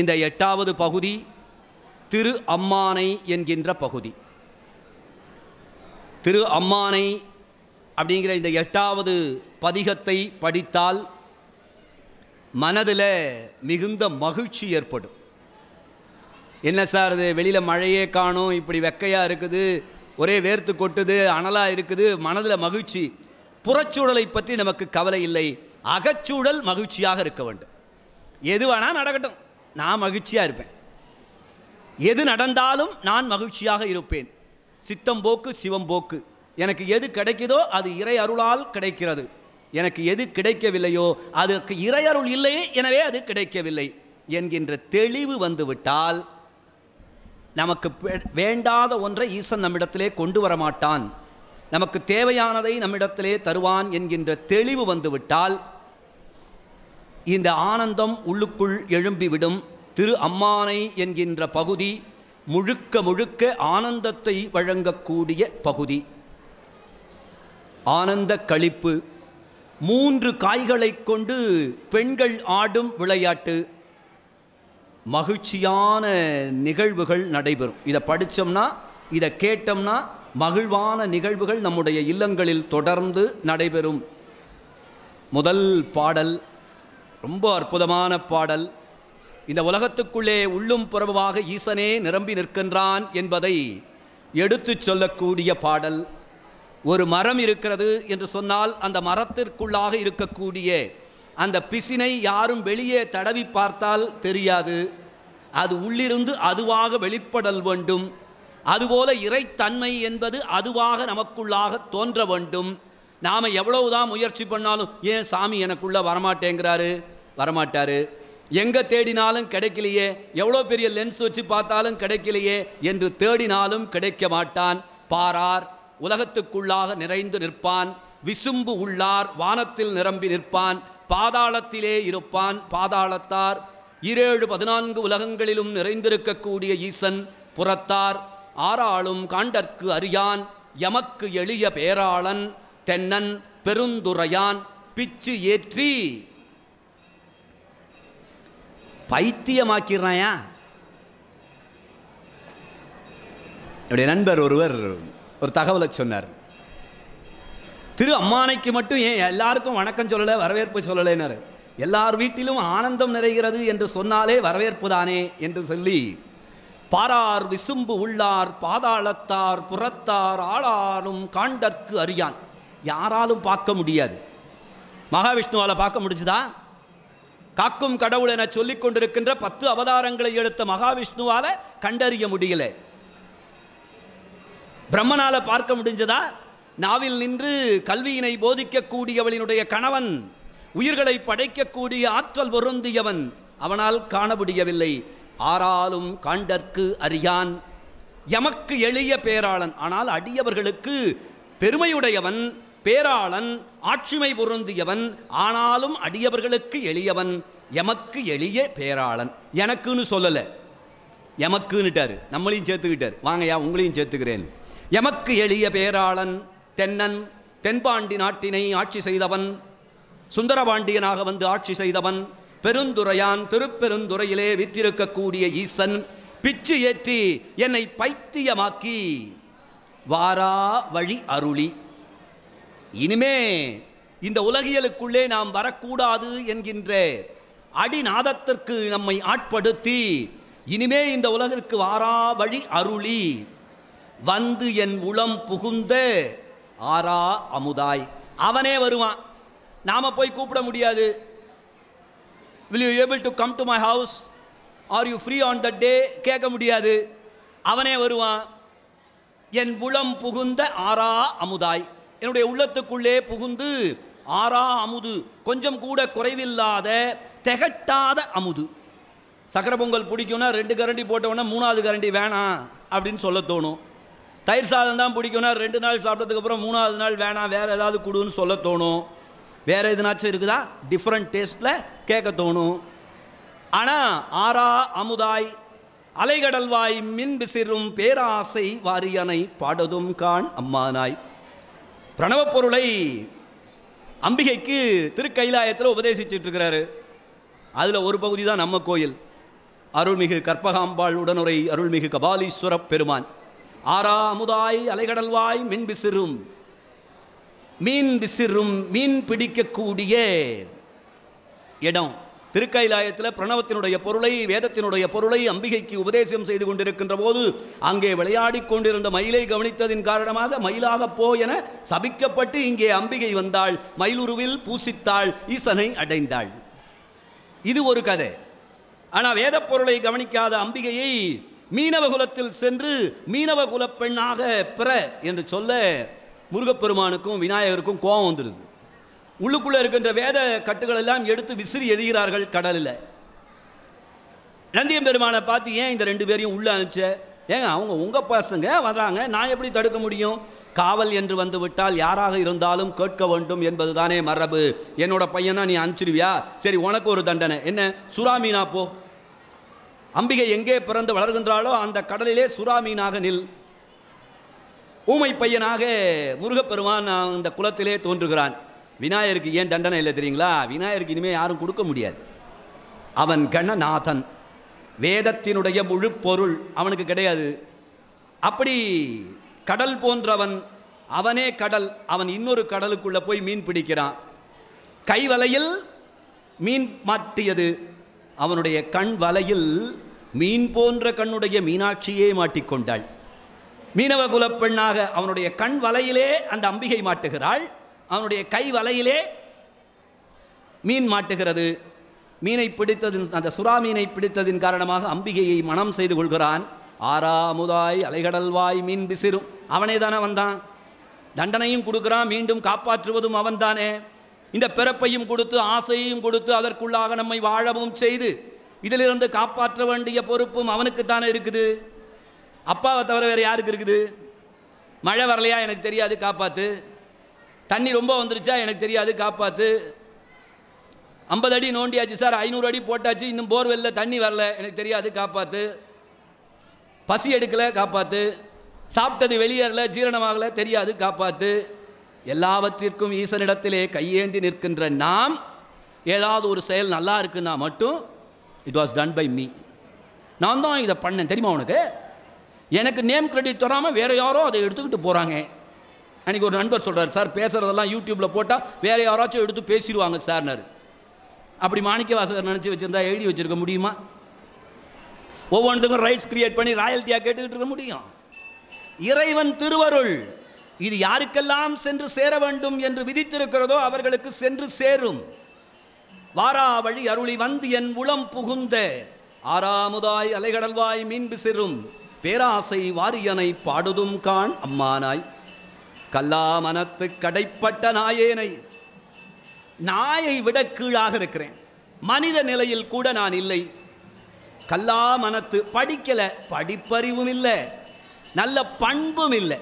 இந்த எட்டாவது பகுதி திரு அம்மானை என்கின்ற பகுதி திரு அம்மானை அப்படிங்கிற இந்த எட்டாவது பதிகத்தை படித்தால் மனதில் மிகுந்த மகிழ்ச்சி ஏற்படும் என்ன சார் அது வெளியில் மழையே காணும் இப்படி வெக்கையாக இருக்குது ஒரே வேர்த்து கொட்டுது அனலாக இருக்குது மனதில் மகிழ்ச்சி புறச்சூழலை பற்றி நமக்கு கவலை இல்லை அகச்சூழல் மகிழ்ச்சியாக இருக்க வேண்டும் எது வேணால் நடக்கட்டும் நான் மகிழ்ச்சியாக இருப்பேன் எது நடந்தாலும் நான் மகிழ்ச்சியாக இருப்பேன் சித்தம் போக்கு சிவம் போக்கு எனக்கு எது கிடைக்குதோ அது இறை அருளால் கிடைக்கிறது எனக்கு எது கிடைக்கவில்லையோ அதற்கு இறையருள் இல்லையே எனவே அது கிடைக்கவில்லை என்கின்ற தெளிவு வந்துவிட்டால் நமக்கு வேண்டாத ஒன்றை ஈசன் நம்மிடத்திலே கொண்டு வரமாட்டான் நமக்கு தேவையானதை நம்மிடத்திலே தருவான் என்கின்ற தெளிவு வந்துவிட்டால் இந்த ஆனந்தம் உள்ளுக்குள் எழும்பிவிடும் திரு அம்மானை என்கின்ற பகுதி முழுக்க முழுக்க ஆனந்தத்தை வழங்கக்கூடிய பகுதி ஆனந்த கழிப்பு மூன்று காய்களை கொண்டு பெண்கள் ஆடும் விளையாட்டு மகிழ்ச்சியான நிகழ்வுகள் நடைபெறும் இதை படித்தோம்னா இதை கேட்டோம்னா மகிழ்வான நிகழ்வுகள் நம்முடைய இல்லங்களில் தொடர்ந்து நடைபெறும் முதல் பாடல் ரொம்ப அற்புதமான பாடல் இந்த உலகத்துக்குள்ளே உள்ளும் புறவுமாக ஈசனே நிரம்பி நிற்கின்றான் என்பதை எடுத்துச் சொல்லக்கூடிய பாடல் ஒரு மரம் இருக்கிறது என்று சொன்னால் அந்த மரத்திற்குள்ளாக இருக்கக்கூடிய அந்த பிசினை யாரும் வெளியே தடவி பார்த்தால் தெரியாது அது உள்ளிருந்து அதுவாக வெளிப்படல் வேண்டும் அதுபோல இறைத்தன்மை என்பது அதுவாக நமக்குள்ளாக தோன்ற வேண்டும் நாம் எவ்வளவுதான் முயற்சி பண்ணாலும் ஏன் சாமி எனக்குள்ளே வரமாட்டேங்கிறாரு வரமாட்டார் எங்கே தேடினாலும் கிடைக்கலையே எவ்வளோ பெரிய லென்ஸ் வச்சு பார்த்தாலும் கிடைக்கலையே என்று தேடினாலும் கிடைக்க மாட்டான் பாரார் உலகத்துக்குள்ளாக நிறைந்து நிற்பான் விசும்பு உள்ளார் வானத்தில் நிரம்பி நிற்பான் பாதாளத்திலே இருப்பான் பாதாளத்தார் இரேழு பதினான்கு உலகங்களிலும் நிறைந்திருக்கக்கூடிய ஈசன் புறத்தார் ஆறாளும் காண்டற்கு அறியான் எமக்கு எளிய பேராளன் தென்னன் பெருந்துரையான் பிச்சு ஏற்றி பைத்தியமாக்கிறாயா என்னுடைய நண்பர் ஒருவர் ஒரு தகவலை சொன்னார் திரு அம்மானைக்கு மட்டும் ஏன் எல்லாருக்கும் வணக்கம் சொல்லலை வரவேற்பு சொல்லலைன்னாரு எல்லார் வீட்டிலும் ஆனந்தம் நிறைகிறது என்று சொன்னாலே வரவேற்பு தானே என்று சொல்லி பாரார் விசும்பு உள்ளார் பாதாளத்தார் புறத்தார் ஆளாரும் காண்டற்கு அறியான் யாராலும் பார்க்க முடியாது மகாவிஷ்ணுவால் பார்க்க முடிஞ்சுதா காக்கும் கடவுள் என சொல்லிக் கொண்டிருக்கின்ற பத்து அவதாரங்களை எடுத்த மகாவிஷ்ணுவால கண்டறிய முடியல பிரம்மனால பார்க்க முடிஞ்சதா நாவில் நின்று கல்வியினை போதிக்கக்கூடியவளினுடைய கணவன் உயிர்களை படைக்கக்கூடிய ஆற்றல் பொருந்தியவன் அவனால் காண முடியவில்லை ஆறாலும் காண்டற்கு அறியான் எமக்கு எளிய பேராளன் ஆனால் அடியவர்களுக்கு பெருமையுடையவன் பேராளன் ஆட்சிமை பொருந்தியவன் ஆனாலும் அடியவர்களுக்கு எளியவன் எமக்கு எளிய பேராளன் எனக்குன்னு சொல்லலை எமக்குன்னுட்டாரு நம்மளையும் சேர்த்துக்கிட்டார் வாங்கயா உங்களையும் சேர்த்துக்கிறேன் எமக்கு எளிய பேராளன் தென்னன் தென்பாண்டி நாட்டினை ஆட்சி செய்தவன் சுந்தரபாண்டியனாக வந்து ஆட்சி செய்தவன் பெருந்துரையான் திருப்பெருந்துறையிலே விற்றிருக்கக்கூடிய ஈசன் பிச்சு ஏற்றி என்னை பைத்தியமாக்கி வாரா வழி அருளி இனிமே இந்த உலகியலுக்குள்ளே நாம் வரக்கூடாது என்கின்ற அடிநாதத்திற்கு நம்மை ஆட்படுத்தி இனிமே இந்த உலகிற்கு வாரா வழி அருளி வந்து என் உளம் புகுந்த ஆரா அமுதாய் அவனே வருவான் நாம் போய் கூப்பிட முடியாது will you able to come to my house are you free on the day கேட்க முடியாது அவனே வருவான் என் உளம் புகுந்த ஆரா அமுதாய் என்னுடைய உள்ளத்துக்குள்ளே புகுந்து ஆறா அமுது கொஞ்சம் கூட குறைவில்லாத திகட்டாத அமுது சக்கர பொங்கல் பிடிக்கும்னா ரெண்டு கரண்டி போட்டவொடனே மூணாவது கரண்டி வேணாம் அப்படின்னு சொல்ல தோணும் தயிர் சாதம் தான் பிடிக்கும்னா ரெண்டு நாள் சாப்பிட்டதுக்கப்புறம் மூணாவது நாள் வேணாம் வேறு ஏதாவது கொடுன்னு சொல்ல தோணும் வேறு எதுனாச்சும் இருக்குதா டிஃப்ரெண்ட் டேஸ்ட்டில் கேட்க தோணும் ஆனால் ஆறா அமுதாய் அலைகடல்வாய் மின் விசிறும் பேராசை வாரியனை பாடதும் கான் அம்மானாய் பிரணவ பொருளை அம்பிகைக்கு திருக்கைலாயத்தில் உபதேசிச்சுட்டு இருக்கிறாரு அதில் ஒரு பகுதி தான் நம்ம கோயில் அருள்மிகு கற்பகாம்பாள் உடனுரை அருள்மிகு கபாலீஸ்வர பெருமான் ஆறா அமுதாய் அலைகடல்வாய் மின் விசிறும் மீன் விசிறும் மீன் பிடிக்கக்கூடிய இடம் திருக்கைலாயத்தில் பிரணவத்தினுடைய பொருளை வேதத்தினுடைய பொருளை அம்பிகைக்கு உபதேசம் செய்து கொண்டிருக்கின்ற போது அங்கே விளையாடி கொண்டிருந்த மயிலை கவனித்ததின் காரணமாக மயிலாக போ என சபிக்கப்பட்டு இங்கே அம்பிகை வந்தாள் மயிலுருவில் பூசித்தாள் ஈசனை அடைந்தாள் இது ஒரு கதை ஆனால் வேத பொருளை கவனிக்காத அம்பிகையை மீனவகுலத்தில் சென்று மீனவகுல பெண்ணாக பிற என்று சொல்ல முருகப்பெருமானுக்கும் விநாயகருக்கும் கோபம் வந்துடுது உள்ளுக்குள்ளே இருக்கின்ற வேத கட்டுகள் எல்லாம் எடுத்து விசிறி எறிகிறார்கள் கடலில் நந்தியம் பெருமானை பார்த்து ஏன் இந்த ரெண்டு பேரையும் உள்ளே அனுப்பிச்ச ஏங்க அவங்க உங்கள் பசங்க வர்றாங்க நான் எப்படி தடுக்க முடியும் காவல் என்று வந்துவிட்டால் யாராக இருந்தாலும் கேட்க வேண்டும் என்பது தானே மரபு என்னோட பையனா நீ அனுப்பிச்சிருவியா சரி உனக்கு ஒரு தண்டனை என்ன சுறாமீனா போ அம்பிகை எங்கே பிறந்து வளர்கின்றாளோ அந்த கடலிலே சுறாமீனாக நில் ஊமை பையனாக முருகப்பெருமான் அந்த குளத்திலே தோன்றுகிறான் விநாயகருக்கு ஏன் தண்டனை இல்லை தெரியுங்களா விநாயகருக்கு இனிமேல் யாரும் கொடுக்க முடியாது அவன் கணநாதன் வேதத்தினுடைய முழு பொருள் அவனுக்கு கிடையாது அப்படி கடல் போன்றவன் அவனே கடல் அவன் இன்னொரு கடலுக்குள்ளே போய் மீன் பிடிக்கிறான் கைவலையில் மீன் மாட்டியது அவனுடைய கண் வலையில் மீன் போன்ற கண்ணுடைய மீனாட்சியே மாட்டிக்கொண்டாள் மீனவ குலப்பெண்ணாக அவனுடைய கண் வலையிலே அந்த அம்பிகை மாட்டுகிறாள் அவனுடைய கை வலையிலே மீன் மாட்டுகிறது மீனை பிடித்ததின் அந்த சுறா மீனை பிடித்ததின் காரணமாக அம்பிகையை மனம் செய்து கொள்கிறான் ஆறாமுதாய் அலைகடல்வாய் மீன் பிசிறும் அவனே தானே வந்தான் தண்டனையும் கொடுக்குறான் மீண்டும் காப்பாற்றுவதும் அவன்தானே இந்த பிறப்பையும் கொடுத்து ஆசையையும் கொடுத்து அதற்குள்ளாக நம்மை வாழவும் செய்து இதிலிருந்து காப்பாற்ற வேண்டிய பொறுப்பும் அவனுக்குத்தானே இருக்குது அப்பாவை தவிர வேறு யாருக்கு இருக்குது மழை வரலையா எனக்கு தெரியாது காப்பாற்று தண்ணி ரொம்ப வந்துருச்சா எனக்கு தெரியாது காப்பாற்று ஐம்பது அடி நோண்டியாச்சு சார் ஐநூறு அடி போட்டாச்சு இன்னும் போர்வெல்ல தண்ணி வரல எனக்கு தெரியாது காப்பாற்று பசி எடுக்கலை காப்பாற்று சாப்பிட்டது வெளியேறல ஜீரணமாகல தெரியாது காப்பாற்று எல்லாவற்றிற்கும் ஈசனிடத்திலே கையேந்தி நிற்கின்ற நாம் ஏதாவது ஒரு செயல் நல்லா இருக்குன்னா மட்டும் it was done by me நான் தான் இதை பண்ணேன் தெரியுமா உனக்கு எனக்கு நேம் கிரெடிட் தராமல் வேறு யாரோ அதை எடுத்துக்கிட்டு போகிறாங்க அன்றைக்கி ஒரு நண்பர் சொல்கிறார் சார் பேசுகிறதெல்லாம் யூடியூப்பில் போட்டால் வேறு யாராச்சும் எடுத்து பேசிடுவாங்க சார்னார் அப்படி மாணிக்க வாசகர் நினச்சி வச்சுருந்தா எழுதி வச்சுருக்க முடியுமா ஒவ்வொன்றுக்கும் ரைட்ஸ் கிரியேட் பண்ணி ராயல்ட்டியாக கேட்டுக்கிட்டு இருக்க முடியும் இறைவன் திருவருள் இது யாருக்கெல்லாம் சென்று சேர வேண்டும் என்று விதித்திருக்கிறதோ அவர்களுக்கு சென்று சேரும் வாரா வழி அருளி வந்து என் உளம் புகுந்த ஆறாமுதாய் அலைகடல்வாய் மீன் பிசிறும் பேராசை வாரியனை பாடுதும் கான் அம்மானாய் கல்லாமனத்து கடைப்பட்ட நாயேனை நாயை விட கீழாக இருக்கிறேன் மனித நிலையில் கூட நான் இல்லை கல்லாமனத்து படிக்கலை படிப்பறிவும் இல்லை நல்ல பண்பும் இல்லை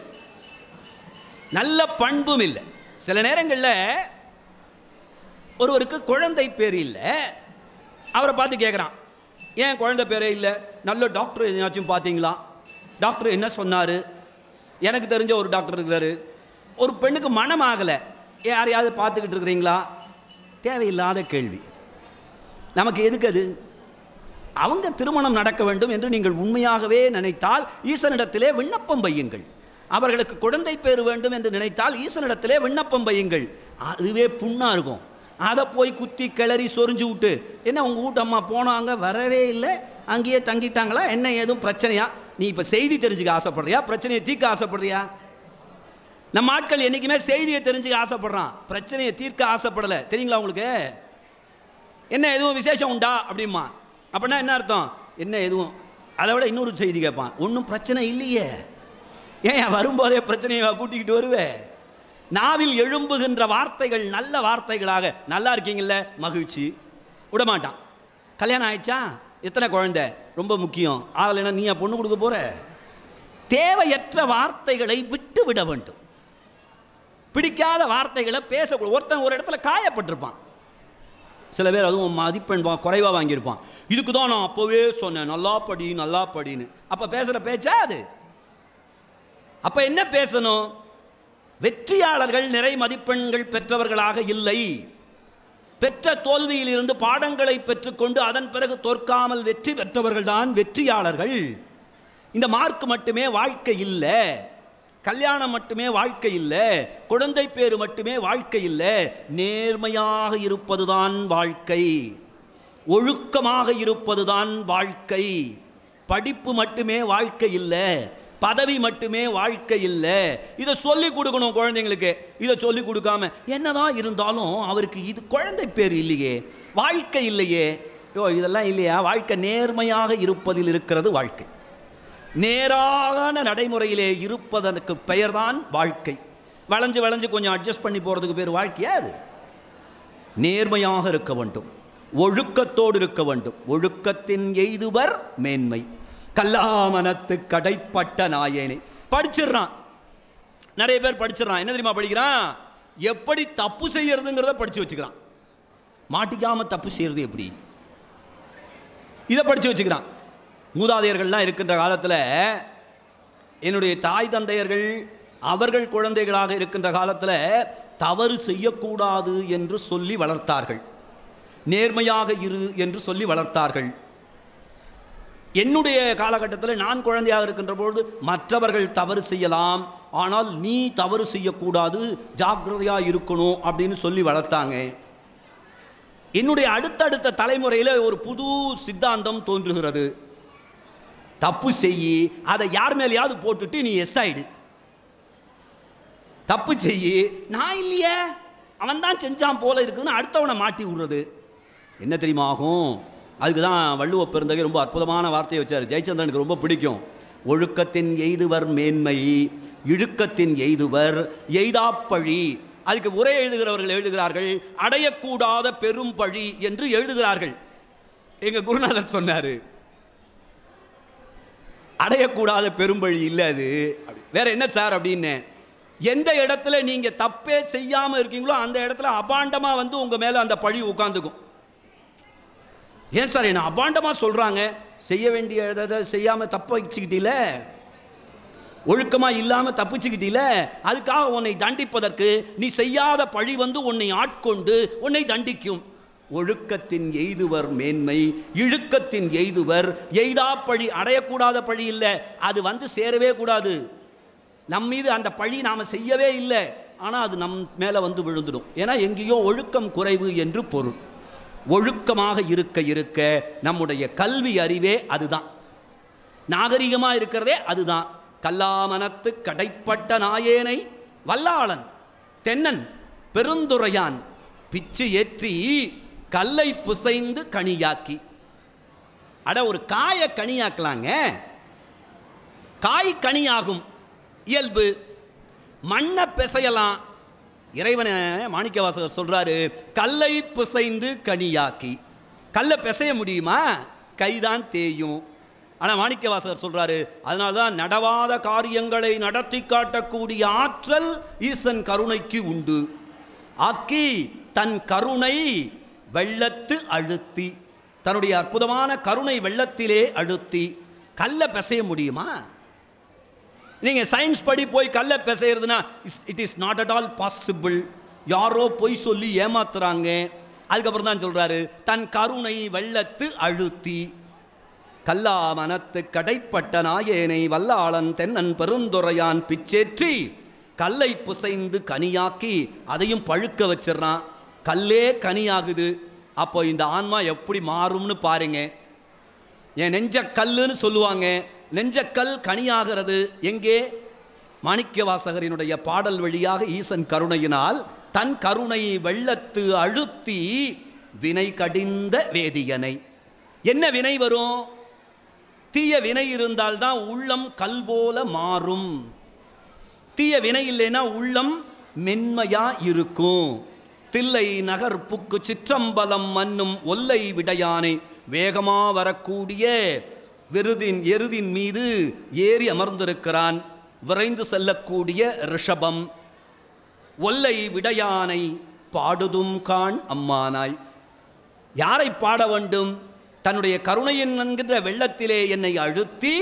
நல்ல பண்பும் இல்லை சில நேரங்களில் ஒருவருக்கு குழந்தை பேர் இல்லை அவரை பார்த்து கேட்குறான் ஏன் குழந்தை பேரே இல்லை நல்ல டாக்டர் என்னாச்சும் பார்த்தீங்களா டாக்டர் என்ன சொன்னார் எனக்கு தெரிஞ்ச ஒரு டாக்டர் இருக்கிறாரு ஒரு பெண்ணுக்கு மனம் ஆகலை யாரையாவது பார்த்துக்கிட்டு இருக்கிறீங்களா தேவையில்லாத கேள்வி நமக்கு எதுக்கு அது அவங்க திருமணம் நடக்க வேண்டும் என்று நீங்கள் உண்மையாகவே நினைத்தால் ஈசனிடத்திலே விண்ணப்பம் பையுங்கள் அவர்களுக்கு குழந்தை பேர் வேண்டும் என்று நினைத்தால் ஈசனிடத்திலே விண்ணப்பம் பையுங்கள் அதுவே புண்ணாக இருக்கும் அதை போய் குத்தி கிளறி சொரிஞ்சு விட்டு என்ன உங்கள் வீட்டு அம்மா போனாங்க வரவே இல்லை அங்கேயே தங்கிட்டாங்களா என்ன ஏதும் பிரச்சனையா நீ இப்போ செய்தி தெரிஞ்சுக்க ஆசைப்படுறியா பிரச்சனையை தீர்க்க ஆசைப்படுறியா நம்ம ஆட்கள் என்றைக்குமே செய்தியை தெரிஞ்சுக்க ஆசைப்படுறான் பிரச்சனையை தீர்க்க ஆசைப்படலை தெரியுங்களா உங்களுக்கு என்ன எதுவும் விசேஷம் உண்டா அப்படிமா அப்படின்னா என்ன அர்த்தம் என்ன எதுவும் அதை விட இன்னொரு செய்தி கேட்பான் ஒன்றும் பிரச்சனை இல்லையே ஏன் வரும்போதே பிரச்சனையை கூட்டிக்கிட்டு வருவேன் நாவில் எழும்புகின்ற வார்த்தைகள் நல்ல வார்த்தைகளாக நல்லா இருக்கீங்கள மகிழ்ச்சி விடமாட்டான் கல்யாணம் ஆயிடுச்சா எத்தனை குழந்தை ரொம்ப முக்கியம் ஆகலைன்னா நீ பொண்ணு கொடுக்க போகிற தேவையற்ற வார்த்தைகளை விட்டு விட வேண்டும் பிடிக்காத வார்த்தைகளை பேச ஒருத்தன் ஒரு இடத்துல காயப்பட்டிருப்பான் சில பேர் அதுவும் மதிப்பெண் குறைவாக வாங்கியிருப்பான் இதுக்கு தான் நான் அப்போவே சொன்னேன் நல்லா படி நல்லா படின்னு அப்போ பேசுகிற பேச்சா அது அப்போ என்ன பேசணும் வெற்றியாளர்கள் நிறை மதிப்பெண்கள் பெற்றவர்களாக இல்லை பெற்ற தோல்வியிலிருந்து பாடங்களை பெற்றுக்கொண்டு அதன் பிறகு தோற்காமல் வெற்றி பெற்றவர்கள்தான் வெற்றியாளர்கள் இந்த மார்க் மட்டுமே வாழ்க்கை இல்லை கல்யாணம் மட்டுமே வாழ்க்கை இல்லை குழந்தை பேர் மட்டுமே வாழ்க்கை இல்லை நேர்மையாக இருப்பதுதான் வாழ்க்கை ஒழுக்கமாக இருப்பதுதான் வாழ்க்கை படிப்பு மட்டுமே வாழ்க்கை இல்லை பதவி மட்டுமே வாழ்க்கை இல்லை இதை சொல்லி கொடுக்கணும் குழந்தைங்களுக்கு இதை சொல்லி கொடுக்காம என்னதான் இருந்தாலும் அவருக்கு இது குழந்தை பேர் இல்லையே வாழ்க்கை இல்லையே ஓ இதெல்லாம் இல்லையா வாழ்க்கை நேர்மையாக இருப்பதில் இருக்கிறது வாழ்க்கை நேரான நடைமுறையிலே இருப்பதற்கு பெயர்தான் வாழ்க்கை வளைஞ்சு வளைஞ்சு கொஞ்சம் அட்ஜஸ்ட் பண்ணி போகிறதுக்கு பேர் வாழ்க்கையா அது நேர்மையாக இருக்க வேண்டும் ஒழுக்கத்தோடு இருக்க வேண்டும் ஒழுக்கத்தின் எய்துவர் மேன்மை கல்லாமனத்து கடைப்பட்ட நாயனை படிச்சிடுறான் நிறைய பேர் படிச்சிடறான் என்ன தெரியுமா படிக்கிறான் எப்படி தப்பு செய்யறதுங்கிறத படித்து வச்சுக்கிறான் மாட்டிக்காமல் தப்பு செய்கிறது எப்படி இதை படித்து வச்சுக்கிறான் மூதாதையர்கள்லாம் இருக்கின்ற காலத்தில் என்னுடைய தாய் தந்தையர்கள் அவர்கள் குழந்தைகளாக இருக்கின்ற காலத்தில் தவறு செய்யக்கூடாது என்று சொல்லி வளர்த்தார்கள் நேர்மையாக இரு என்று சொல்லி வளர்த்தார்கள் என்னுடைய காலகட்டத்தில் நான் குழந்தையாக இருக்கின்ற பொழுது மற்றவர்கள் தவறு செய்யலாம் ஆனால் நீ தவறு செய்யக்கூடாது ஜாக்கிரதையாக இருக்கணும் அப்படின்னு சொல்லி வளர்த்தாங்க என்னுடைய அடுத்தடுத்த தலைமுறையில் ஒரு புது சித்தாந்தம் தோன்றுகிறது தப்பு செய்யி அதை யார் மேலேயாவது போட்டுட்டு நீ எஸ் ஆயிடு தப்பு செய்யி நான் இல்லையே அவன் தான் செஞ்சான் போல இருக்குதுன்னு அடுத்தவனை மாட்டி விடுறது என்ன தெரியுமா ஆகும் அதுக்கு தான் வள்ளுவ பெருந்தகை ரொம்ப அற்புதமான வார்த்தையை வச்சார் ஜெயச்சந்திரனுக்கு ரொம்ப பிடிக்கும் ஒழுக்கத்தின் எய்துவர் மேன்மை இழுக்கத்தின் எய்துவர் எய்தாப்பழி அதுக்கு உரை எழுதுகிறவர்கள் எழுதுகிறார்கள் அடையக்கூடாத பெரும் பழி என்று எழுதுகிறார்கள் எங்கள் குருநாதர் சொன்னார் அடையக்கூடாத பெரும்பழி இல்லை அது வேற என்ன சார் அப்படின்னு எந்த இடத்துல நீங்கள் தப்பே செய்யாமல் இருக்கீங்களோ அந்த இடத்துல அபாண்டமாக வந்து உங்கள் மேலே அந்த பழி உட்காந்துக்கும் ஏன் சார் என்ன அபாண்டமாக சொல்கிறாங்க செய்ய வேண்டிய இதை செய்யாமல் தப்ப வச்சுக்கிட்டீல ஒழுக்கமாக இல்லாமல் தப்பிச்சுக்கிட்டீல அதுக்காக உன்னை தண்டிப்பதற்கு நீ செய்யாத பழி வந்து உன்னை ஆட்கொண்டு உன்னை தண்டிக்கும் ஒழுக்கத்தின் எய்துவர் மேன்மை இழுக்கத்தின் எய்துவர் எய்தா பழி அடையக்கூடாத பழி இல்லை அது வந்து சேரவே கூடாது நம் மீது அந்த பழி நாம் செய்யவே இல்லை ஆனால் அது நம் மேலே வந்து விழுந்துடும் ஏன்னா எங்கேயோ ஒழுக்கம் குறைவு என்று பொருள் ஒழுக்கமாக இருக்க இருக்க நம்முடைய கல்வி அறிவே அதுதான் நாகரிகமாக இருக்கிறதே அதுதான் கல்லாமனத்து கடைப்பட்ட நாயேனை வல்லாளன் தென்னன் பெருந்துரையான் பிச்சு ஏற்றி கல்லை புசைந்து கனியாக்கி அட ஒரு காயை கனியாக்கலாங்க காய் கனியாகும் இயல்பு மண்ணை பிசையலாம் இறைவனை மாணிக்கவாசகர் சொல்கிறாரு கல்லை பிசைந்து கனியாக்கி கல்லை பிசைய முடியுமா கைதான் தேயும் ஆனால் மாணிக்கவாசகர் சொல்கிறாரு அதனால தான் நடவாத காரியங்களை நடத்தி காட்டக்கூடிய ஆற்றல் ஈசன் கருணைக்கு உண்டு ஆக்கி தன் கருணை வெள்ளத்து அழுத்தி தன்னுடைய அற்புதமான கருணை வெள்ளத்திலே அழுத்தி கல்லை பிசைய முடியுமா நீங்கள் சயின்ஸ் படி போய் கல்லை பிசைகிறதுனா it is not at all possible யாரோ பொய் சொல்லி ஏமாத்துறாங்க அதுக்கப்புறம் தான் சொல்கிறாரு தன் கருணை வெள்ளத்து அழுத்தி கல்லா மனத்து கடைப்பட்ட நாயேனை வல்லாளன் தென்னன் பெருந்துரையான் பிச்சேற்றி கல்லை புசைந்து கனியாக்கி அதையும் பழுக்க வச்சிடறான் கல்லே கனியாகுது அப்போ இந்த ஆன்மா எப்படி மாறும்னு பாருங்க என் நெஞ்ச கல்லுன்னு சொல்லுவாங்க நெஞ்சக்கல் கனியாகிறது எங்கே மாணிக்க வாசகரினுடைய பாடல் வழியாக ஈசன் கருணையினால் தன் கருணை வெள்ளத்து அழுத்தி வினை கடிந்த வேதியனை என்ன வினை வரும் தீய வினை இருந்தால்தான் உள்ளம் கல் போல மாறும் தீய வினை இல்லைன்னா உள்ளம் மென்மையா இருக்கும் தில்லை நகர் புக்கு சிற்றம்பலம் மன்னும் ஒல்லை விடையானை வேகமாக வரக்கூடிய விருதின் எருதின் மீது ஏறி அமர்ந்திருக்கிறான் விரைந்து செல்லக்கூடிய ரிஷபம் ஒல்லை விடையானை பாடுதும் காண் அம்மானாய் யாரை பாட வேண்டும் தன்னுடைய கருணையின் என்கின்ற வெள்ளத்திலே என்னை அழுத்தி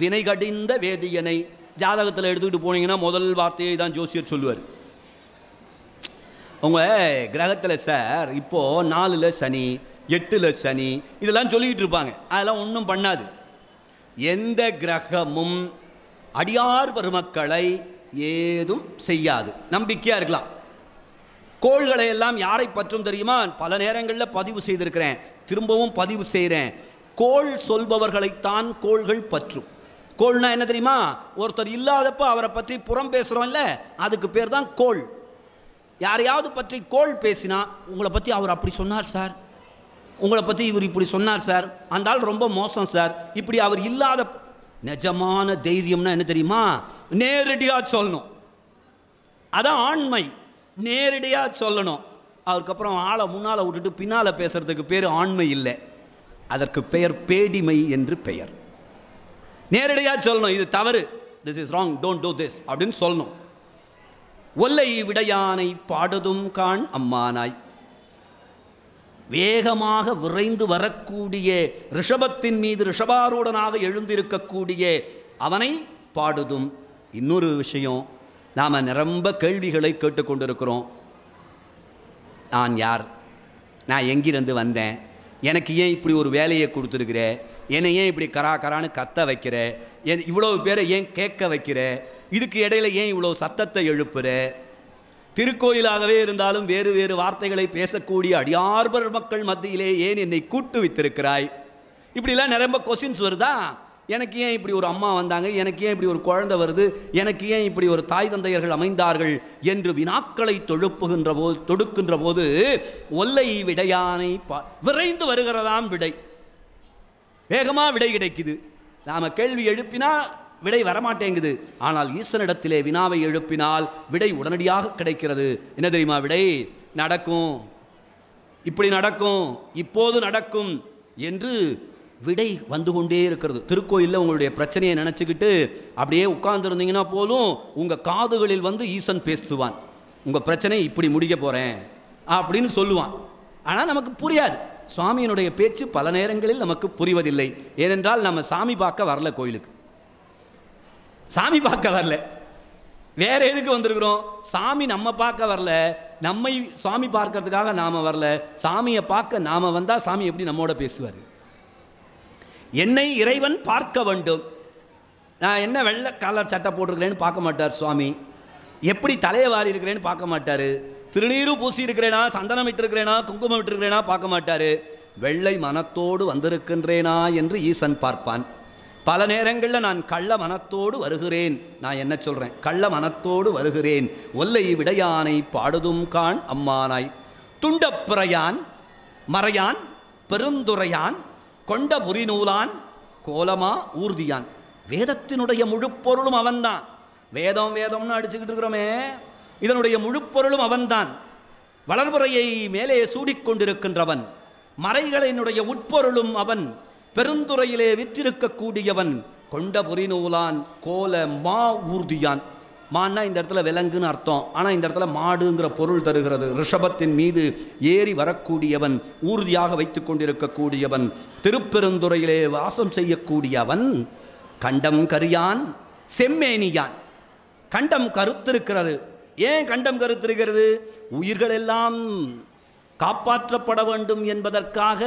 வினைகடிந்த வேதியனை ஜாதகத்தில் எடுத்துக்கிட்டு போனீங்கன்னா முதல் வார்த்தையை தான் ஜோசியர் சொல்லுவார் உங்கள் கிரகத்தில் சார் இப்போது நாலில் சனி எட்டில் சனி இதெல்லாம் சொல்லிக்கிட்டு இருப்பாங்க அதெல்லாம் ஒன்றும் பண்ணாது எந்த கிரகமும் அடியார் பெருமக்களை ஏதும் செய்யாது நம்பிக்கையாக இருக்கலாம் கோள்களை எல்லாம் யாரை பற்றும் தெரியுமா பல நேரங்களில் பதிவு செய்திருக்கிறேன் திரும்பவும் பதிவு செய்கிறேன் கோள் சொல்பவர்களைத்தான் கோள்கள் பற்றும் கோள்னா என்ன தெரியுமா ஒருத்தர் இல்லாதப்போ அவரை பற்றி புறம் பேசுகிறோம் இல்லை அதுக்கு பேர் தான் கோள் யாரையாவது பற்றி கோல் பேசினா உங்களை பற்றி அவர் அப்படி சொன்னார் சார் உங்களை பற்றி இவர் இப்படி சொன்னார் சார் அந்த ஆள் ரொம்ப மோசம் சார் இப்படி அவர் இல்லாத நிஜமான தைரியம்னா என்ன தெரியுமா நேரடியாக சொல்லணும் அதான் ஆண்மை நேரடியாக சொல்லணும் அதுக்கப்புறம் ஆளை முன்னால் விட்டுட்டு பின்னால் பேசுகிறதுக்கு பேர் ஆண்மை இல்லை அதற்கு பெயர் பேடிமை என்று பெயர் நேரடியாக சொல்லணும் இது தவறு this is wrong don't do this அப்படின்னு சொல்லணும் ஒல்லை விடையானை பாடுதும் காண் அம்மானாய் வேகமாக விரைந்து வரக்கூடிய ரிஷபத்தின் மீது ரிஷபாரூடனாக எழுந்திருக்கக்கூடிய அவனை பாடுதும் இன்னொரு விஷயம் நாம் நிரம்ப கேள்விகளை கேட்டுக்கொண்டிருக்கிறோம் நான் யார் நான் எங்கிருந்து வந்தேன் எனக்கு ஏன் இப்படி ஒரு வேலையை கொடுத்துருக்கிற என்னை ஏன் இப்படி கரா கரான்னு கத்த வைக்கிற என் இவ்வளோ பேரை ஏன் கேட்க வைக்கிற இதுக்கு இடையில ஏன் இவ்வளோ சத்தத்தை எழுப்புற திருக்கோயிலாகவே இருந்தாலும் வேறு வேறு வார்த்தைகளை பேசக்கூடிய அடியார்பர் மக்கள் மத்தியிலே ஏன் என்னை கூட்டு வைத்திருக்கிறாய் இப்படிலாம் நிரம்ப கொஸ்டின்ஸ் வருதா எனக்கு ஏன் இப்படி ஒரு அம்மா வந்தாங்க எனக்கு ஏன் இப்படி ஒரு குழந்தை வருது எனக்கு ஏன் இப்படி ஒரு தாய் தந்தையர்கள் அமைந்தார்கள் என்று வினாக்களை தொழுப்புகின்ற போது தொடுக்கின்ற போது ஒல்லை விடையானை பா விரைந்து வருகிறதாம் விடை வேகமாக விடை கிடைக்குது நாம் கேள்வி எழுப்பினால் விடை வரமாட்டேங்குது ஆனால் ஈசனிடத்திலே வினாவை எழுப்பினால் விடை உடனடியாக கிடைக்கிறது என்ன தெரியுமா விடை நடக்கும் இப்படி நடக்கும் இப்போது நடக்கும் என்று விடை வந்து கொண்டே இருக்கிறது திருக்கோயிலில் உங்களுடைய பிரச்சனையை நினச்சிக்கிட்டு அப்படியே உட்கார்ந்துருந்தீங்கன்னா போதும் உங்கள் காதுகளில் வந்து ஈசன் பேசுவான் உங்கள் பிரச்சனை இப்படி முடிக்க போகிறேன் அப்படின்னு சொல்லுவான் ஆனால் நமக்கு புரியாது சுவாமியினுடைய பேச்சு பல நேரங்களில் நமக்கு புரிவதில்லை ஏனென்றால் நம்ம சாமி பார்க்க வரல கோயிலுக்கு சாமி பார்க்க வரல வேற எதுக்கு வந்திருக்கிறோம் சாமி நம்ம பார்க்க வரல நம்மை சாமி பார்க்கறதுக்காக நாம் வரல சாமியை பார்க்க நாம் வந்தால் சாமி எப்படி நம்மோட பேசுவார் என்னை இறைவன் பார்க்க வேண்டும் நான் என்ன வெள்ளை கலர் சட்டை போட்டிருக்கிறேன்னு பார்க்க மாட்டார் சுவாமி எப்படி தலையை வாரி இருக்கிறேன்னு பார்க்க மாட்டார் திருநீரு பூசி இருக்கிறேனா சந்தனம் இட்டிருக்கிறேனா குங்குமம் இட்டிருக்கிறேனா பார்க்க மாட்டார் வெள்ளை மனத்தோடு வந்திருக்கின்றேனா என்று ஈசன் பார்ப்பான் பல நேரங்களில் நான் கள்ள மனத்தோடு வருகிறேன் நான் என்ன சொல்கிறேன் கள்ள மனத்தோடு வருகிறேன் ஒல்லை விடையானை பாடுதும் கான் அம்மானாய் துண்டப்புறையான் மறையான் பெருந்துரையான் கொண்ட புரிநூலான் கோலமா ஊர்தியான் வேதத்தினுடைய முழு பொருளும் அவன்தான் வேதம் வேதம்னு அடிச்சுக்கிட்டு இருக்கிறோமே இதனுடைய முழு பொருளும் அவன்தான் வளர்முறையை மேலே சூடிக்கொண்டிருக்கின்றவன் மறைகளினுடைய உட்பொருளும் அவன் பெருந்துறையிலே விற்றிருக்கக்கூடியவன் கொண்ட நூலான் கோல மா ஊர்தியான் மான்னா இந்த இடத்துல விலங்குன்னு அர்த்தம் ஆனால் இந்த இடத்துல மாடுங்கிற பொருள் தருகிறது ரிஷபத்தின் மீது ஏறி வரக்கூடியவன் ஊர்தியாக வைத்து கொண்டிருக்கக்கூடியவன் திருப்பெருந்துறையிலே வாசம் செய்யக்கூடியவன் கண்டம் கரியான் செம்மேனியான் கண்டம் கருத்திருக்கிறது ஏன் கண்டம் கருத்திருக்கிறது உயிர்களெல்லாம் காப்பாற்றப்பட வேண்டும் என்பதற்காக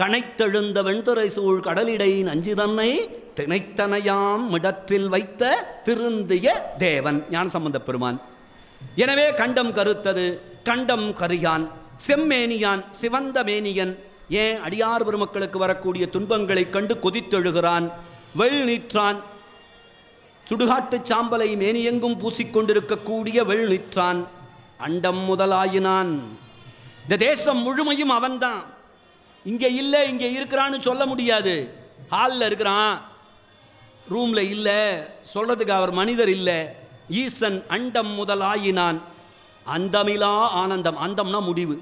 கனைத்தெழுந்த வெண்துறை சூழ் கடலிடை நஞ்சு தன்னை திணைத்தனையாம் மிடற்றில் வைத்த திருந்திய தேவன் ஞான சம்பந்த பெருமான் எனவே கண்டம் கருத்தது கண்டம் கரியான் செம்மேனியான் சிவந்த மேனியன் ஏன் அடியார் பெருமக்களுக்கு வரக்கூடிய துன்பங்களைக் கண்டு கொதித்தெழுகிறான் வெள் நீற்றான் சுடுகாட்டுச் சாம்பலை மேனியெங்கும் பூசிக்கொண்டிருக்கக்கூடிய வெள் நீற்றான் அண்டம் முதலாயினான் இந்த தேசம் முழுமையும் அவன்தான் இங்கே இல்லை இங்கே இருக்கிறான்னு சொல்ல முடியாது ஹாலில் இருக்கிறான் ரூமில் இல்லை சொல்கிறதுக்கு அவர் மனிதர் இல்லை ஈசன் அண்டம் முதலாயினான் அந்தமிலா ஆனந்தம் அந்தம்னா முடிவு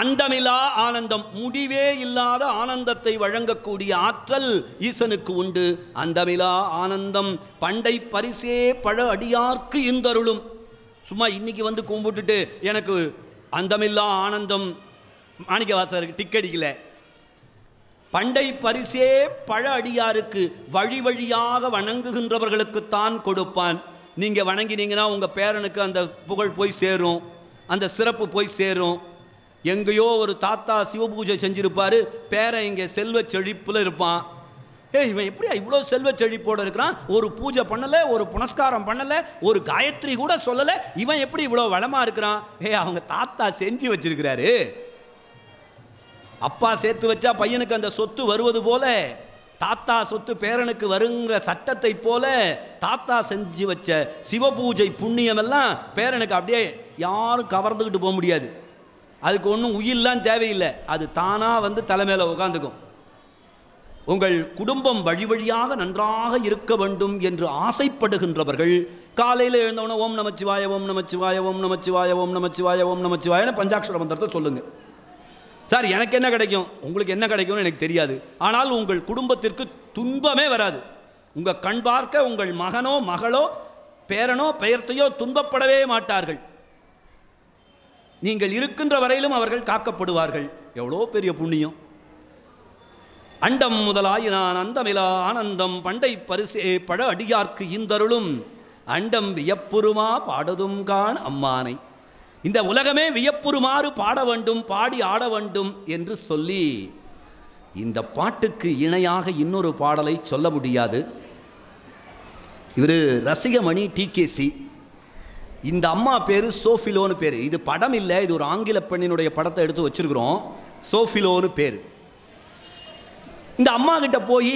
அந்தமிலா ஆனந்தம் முடிவே இல்லாத ஆனந்தத்தை வழங்கக்கூடிய ஆற்றல் ஈசனுக்கு உண்டு அந்தமிலா ஆனந்தம் பண்டை பரிசே பழ அடியார்க்கு இந்தருளும் சும்மா இன்னைக்கு வந்து கும்பிட்டுட்டு எனக்கு அந்தமில்லா ஆனந்தம் மாணிக்க வாசகருக்கு டிக் அடிக்கல பண்டை பரிசே பழ அடியாருக்கு வழி வழியாக வணங்குகின்றவர்களுக்குத்தான் கொடுப்பான் நீங்கள் வணங்கினீங்கன்னா உங்கள் பேரனுக்கு அந்த புகழ் போய் சேரும் அந்த சிறப்பு போய் சேரும் எங்கேயோ ஒரு தாத்தா சிவபூஜை செஞ்சுருப்பார் பேரன் இங்கே செல்வ செழிப்பில் இருப்பான் ஏ இவன் எப்படியா இவ்வளோ செல்வ செழிப்போடு இருக்கிறான் ஒரு பூஜை பண்ணலை ஒரு புனஸ்காரம் பண்ணலை ஒரு காயத்ரி கூட சொல்லலை இவன் எப்படி இவ்வளோ வளமாக இருக்கிறான் ஏ அவங்க தாத்தா செஞ்சு வச்சிருக்கிறாரு அப்பா சேர்த்து வச்சா பையனுக்கு அந்த சொத்து வருவது போல தாத்தா சொத்து பேரனுக்கு வருங்கிற சட்டத்தை போல தாத்தா செஞ்சு வச்ச சிவபூஜை புண்ணியமெல்லாம் பேரனுக்கு அப்படியே யாரும் கவர்ந்துக்கிட்டு போக முடியாது அதுக்கு ஒன்றும் உயிரெலாம் தேவையில்லை அது தானாக வந்து தலைமையில் உட்காந்துக்கும் உங்கள் குடும்பம் வழி வழியாக நன்றாக இருக்க வேண்டும் என்று ஆசைப்படுகின்றவர்கள் காலையில் எழுந்தவொன்னே ஓம் நமச்சிவாய ஓம் நமச்சிவாய ஓம் நமச்சிவாய ஓம் நமச்சிவாய ஓம் நமச்சிவாயன்னு பஞ்சாட்சர மந்திரத்தை சொல்லுங்கள் சார் எனக்கு என்ன கிடைக்கும் உங்களுக்கு என்ன கிடைக்கும்னு எனக்கு தெரியாது ஆனால் உங்கள் குடும்பத்திற்கு துன்பமே வராது உங்கள் கண் பார்க்க உங்கள் மகனோ மகளோ பேரனோ பெயர்த்தையோ துன்பப்படவே மாட்டார்கள் நீங்கள் இருக்கின்ற வரையிலும் அவர்கள் காக்கப்படுவார்கள் எவ்வளோ பெரிய புண்ணியம் அண்டம் முதலாயினான் அந்தமிலா ஆனந்தம் பண்டை பரிசே பழ அடியார்க்கு இந்தருளும் அண்டம் வியப்புருமா பாடதும் கான் அம்மானை இந்த உலகமே வியப்புறுமாறு பாட வேண்டும் பாடி ஆட வேண்டும் என்று சொல்லி இந்த பாட்டுக்கு இணையாக இன்னொரு பாடலை சொல்ல முடியாது இவர் ரசிகமணி டிகேசி இந்த அம்மா பேர் சோஃபிலோன்னு பேர் இது படம் இல்லை இது ஒரு ஆங்கில பெண்ணினுடைய படத்தை எடுத்து வச்சுருக்குறோம் சோஃபிலோன்னு பேர் இந்த அம்மா கிட்ட போய்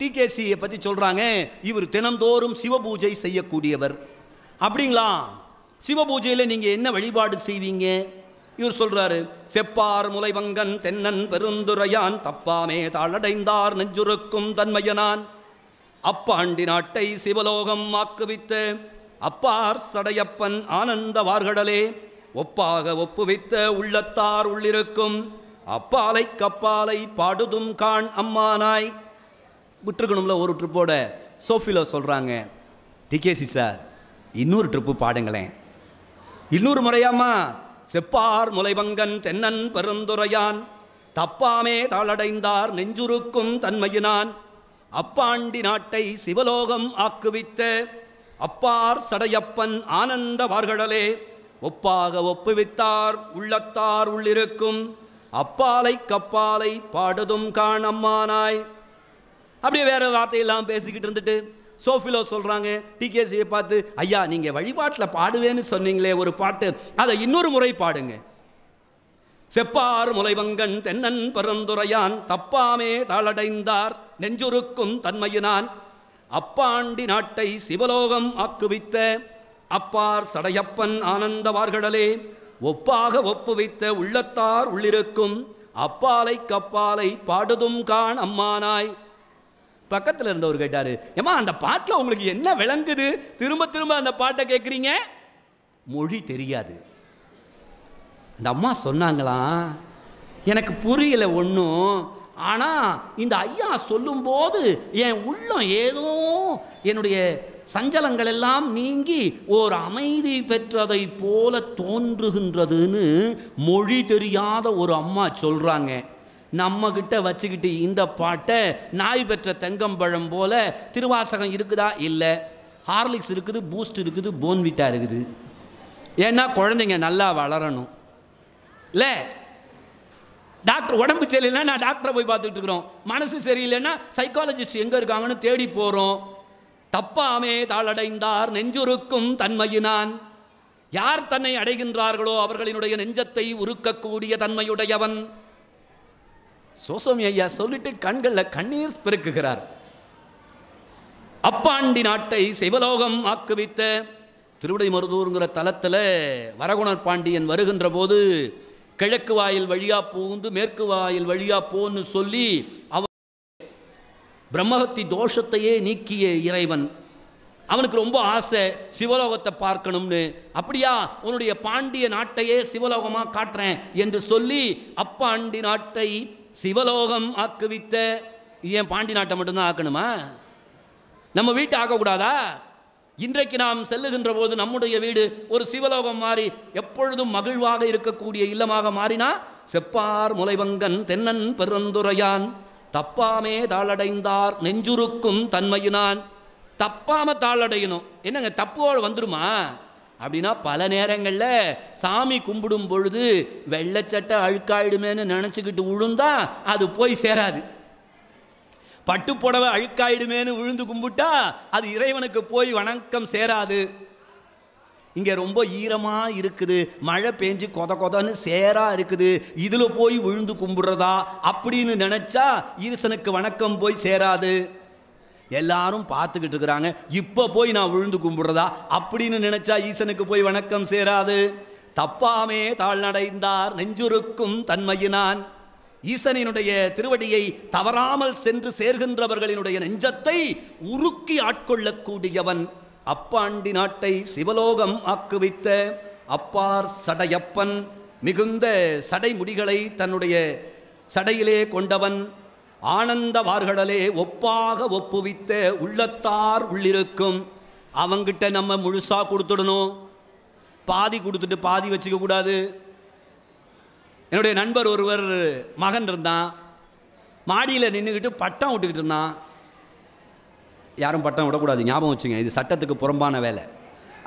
டிகேசியை பற்றி சொல்கிறாங்க இவர் தினந்தோறும் சிவபூஜை செய்யக்கூடியவர் அப்படிங்களா சிவ பூஜையில் நீங்கள் என்ன வழிபாடு செய்வீங்க இவர் சொல்கிறாரு செப்பார் முலைவங்கன் தென்னன் பெருந்துரையான் தப்பாமே தாளடைந்தார் நெஞ்சுருக்கும் தன்மையனான் அப்பாண்டி நாட்டை சிவலோகம் ஆக்குவித்த அப்பார் சடையப்பன் ஆனந்த வார்கடலே ஒப்பாக ஒப்புவித்த உள்ளத்தார் உள்ளிருக்கும் அப்பாலை கப்பாலை பாடுதும் காண் அம்மானாய் விட்டுருக்கணும்ல ஒரு ட்ரிப்போட சோஃபில சொல்கிறாங்க டிகேசி சார் இன்னொரு ட்ரிப்பு பாடுங்களேன் இன்னொரு முறையாம்மா செப்பார் முலைவங்கன் தென்னன் பெருந்துரையான் தப்பாமே தாளடைந்தார் நெஞ்சுருக்கும் தன்மையினான் அப்பாண்டி நாட்டை சிவலோகம் ஆக்குவித்த அப்பார் சடையப்பன் ஆனந்த வார்கடலே ஒப்பாக ஒப்புவித்தார் உள்ளத்தார் உள்ளிருக்கும் அப்பாலை கப்பாலை பாடுதும் காணம்மானாய் அப்படியே வேறு வார்த்தையெல்லாம் பேசிக்கிட்டு இருந்துட்டு சோஃபிலோ சொல்கிறாங்க டிகேசியை பார்த்து ஐயா நீங்கள் வழிபாட்டில் பாடுவேன்னு சொன்னீங்களே ஒரு பாட்டு அதை இன்னொரு முறை பாடுங்க செப்பார் முலைவங்கன் தென்னன் பெருந்துரையான் தப்பாமே தாளடைந்தார் நெஞ்சுருக்கும் தன்மையினான் அப்பாண்டி நாட்டை சிவலோகம் ஆக்குவித்த அப்பார் சடையப்பன் ஆனந்தவார்களே ஒப்பாக ஒப்புவித்த உள்ளத்தார் உள்ளிருக்கும் அப்பாலை கப்பாலை பாடுதும் காண் அம்மானாய் பக்கத்தில் இருந்தவர் கேட்டார் ஏமா அந்த பாட்டில் உங்களுக்கு என்ன விளங்குது திரும்ப திரும்ப அந்த பாட்டை கேட்குறீங்க மொழி தெரியாது அந்த அம்மா சொன்னாங்களாம் எனக்கு புரியல ஒன்றும் ஆனால் இந்த ஐயா சொல்லும்போது என் உள்ளம் ஏதோ என்னுடைய சஞ்சலங்கள் எல்லாம் நீங்கி ஓர் அமைதி பெற்றதை போல தோன்றுகின்றதுன்னு மொழி தெரியாத ஒரு அம்மா சொல்கிறாங்க நம்மக்கிட்ட வச்சுக்கிட்டு இந்த பாட்டை நாய் பெற்ற தெங்கம்பழம் போல் திருவாசகம் இருக்குதா இல்லை ஹார்லிக்ஸ் இருக்குது பூஸ்ட் இருக்குது போன்விட்டா இருக்குது ஏன்னா குழந்தைங்க நல்லா வளரணும் இல்லை டாக்டர் உடம்பு சரியில்லைன்னா நான் டாக்டரை போய் பார்த்துட்டு இருக்கிறோம் மனசு சரியில்லைன்னா சைக்காலஜிஸ்ட் எங்கே இருக்காங்கன்னு தேடி போகிறோம் தப்பாமே தாளடைந்தார் நெஞ்சுருக்கும் தன்மையினான் யார் தன்னை அடைகின்றார்களோ அவர்களினுடைய நெஞ்சத்தை உருக்கக்கூடிய தன்மையுடையவன் சோசோமி ஐயா சொல்லிட்டு கண்களில் கண்ணீர் பெருக்குகிறார் அப்பாண்டி நாட்டை சிவலோகம் ஆக்குவித்த திருவிடை மருதூருங்கிற தலத்தில் வரகுணர் பாண்டியன் வருகின்ற போது கிழக்கு வாயில் வழியா பூந்து மேற்கு வாயில் வழியா போன்னு சொல்லி அவ பிரம்மகத்தி தோஷத்தையே நீக்கிய இறைவன் அவனுக்கு ரொம்ப ஆசை சிவலோகத்தை பார்க்கணும்னு அப்படியா உன்னுடைய பாண்டிய நாட்டையே சிவலோகமாக காட்டுறேன் என்று சொல்லி அப்பாண்டி நாட்டை சிவலோகம் ஆக்குவித்த ஏன் பாண்டி நாட்டை மட்டும்தான் ஆக்கணுமா நம்ம வீட்டை ஆக்கக்கூடாதா இன்றைக்கு நாம் செல்லுகின்ற போது நம்முடைய வீடு ஒரு சிவலோகம் மாறி எப்பொழுதும் மகிழ்வாக இருக்கக்கூடிய இல்லமாக மாறினா செப்பார் முலைவங்கன் தென்னன் பெருந்துரையான் தப்பாமே தாளடைந்தார் நெஞ்சுருக்கும் தன்மையினான் தப்பாமல் தாளடையணும் என்னங்க தப்போடு வந்துருமா அப்படின்னா பல நேரங்களில் சாமி கும்பிடும் பொழுது வெள்ளைச்சட்டை அழுக்காயிடுமேன்னு நினச்சிக்கிட்டு உழுந்தா அது போய் சேராது பட்டுப்புடவை அழுக்காயிடுமேன்னு விழுந்து கும்பிட்டா அது இறைவனுக்கு போய் வணக்கம் சேராது இங்கே ரொம்ப ஈரமாக இருக்குது மழை பெஞ்சு கொத கொதன்னு சேராக இருக்குது இதில் போய் விழுந்து கும்பிடுறதா அப்படின்னு நினச்சா ஈரசனுக்கு வணக்கம் போய் சேராது எல்லாரும் பார்த்துக்கிட்டு இருக்கிறாங்க இப்போ போய் நான் விழுந்து கும்பிடுறதா அப்படின்னு நினச்சா ஈசனுக்கு போய் வணக்கம் சேராது தப்பாமே தாழ்நடைந்தார் நெஞ்சுருக்கும் தன்மையினான் ஈசனினுடைய திருவடியை தவறாமல் சென்று சேர்கின்றவர்களினுடைய நெஞ்சத்தை உருக்கி ஆட்கொள்ளக்கூடியவன் அப்பாண்டி நாட்டை சிவலோகம் ஆக்குவித்த அப்பார் சடையப்பன் மிகுந்த சடைமுடிகளை தன்னுடைய சடையிலே கொண்டவன் ஆனந்த வார்கடலே ஒப்பாக ஒப்புவித்த உள்ளத்தார் உள்ளிருக்கும் அவங்கிட்ட நம்ம முழுசாக கொடுத்துடணும் பாதி கொடுத்துட்டு பாதி வச்சுக்க கூடாது என்னுடைய நண்பர் ஒருவர் மகன் இருந்தான் மாடியில் நின்றுக்கிட்டு பட்டம் விட்டுக்கிட்டு இருந்தான் யாரும் பட்டம் விடக்கூடாது ஞாபகம் வச்சுங்க இது சட்டத்துக்கு புறம்பான வேலை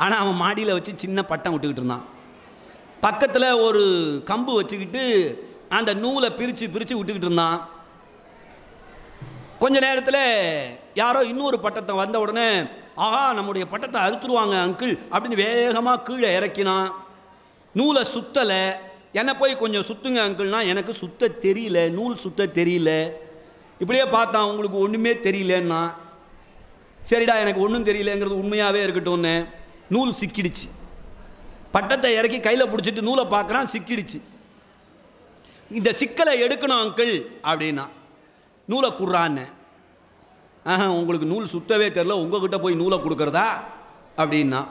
ஆனால் அவன் மாடியில் வச்சு சின்ன பட்டம் விட்டுக்கிட்டு இருந்தான் பக்கத்தில் ஒரு கம்பு வச்சுக்கிட்டு அந்த நூலை பிரித்து பிரித்து விட்டுக்கிட்டு இருந்தான் கொஞ்ச நேரத்தில் யாரோ இன்னொரு பட்டத்தை வந்த உடனே ஆஹா நம்முடைய பட்டத்தை அறுத்துருவாங்க அங்கிள் அப்படின்னு வேகமாக கீழே இறக்கினான் நூலை சுத்தலை என்னை போய் கொஞ்சம் சுத்துங்க அங்கிள்னா எனக்கு சுத்த தெரியல நூல் சுத்த தெரியல இப்படியே பார்த்தான் உங்களுக்கு ஒன்றுமே தெரியலன்னா சரிடா எனக்கு ஒன்றும் தெரியலங்கிறது உண்மையாகவே இருக்கட்டும்னு நூல் சிக்கிடுச்சு பட்டத்தை இறக்கி கையில் பிடிச்சிட்டு நூலை பார்க்குறான் சிக்கிடுச்சு இந்த சிக்கலை எடுக்கணும் அங்கிள் அப்படின்னா நூலை கொடுறான்னு ஆஹா உங்களுக்கு நூல் சுத்தவே தெரில உங்ககிட்ட போய் நூலை கொடுக்குறதா அப்படின்னா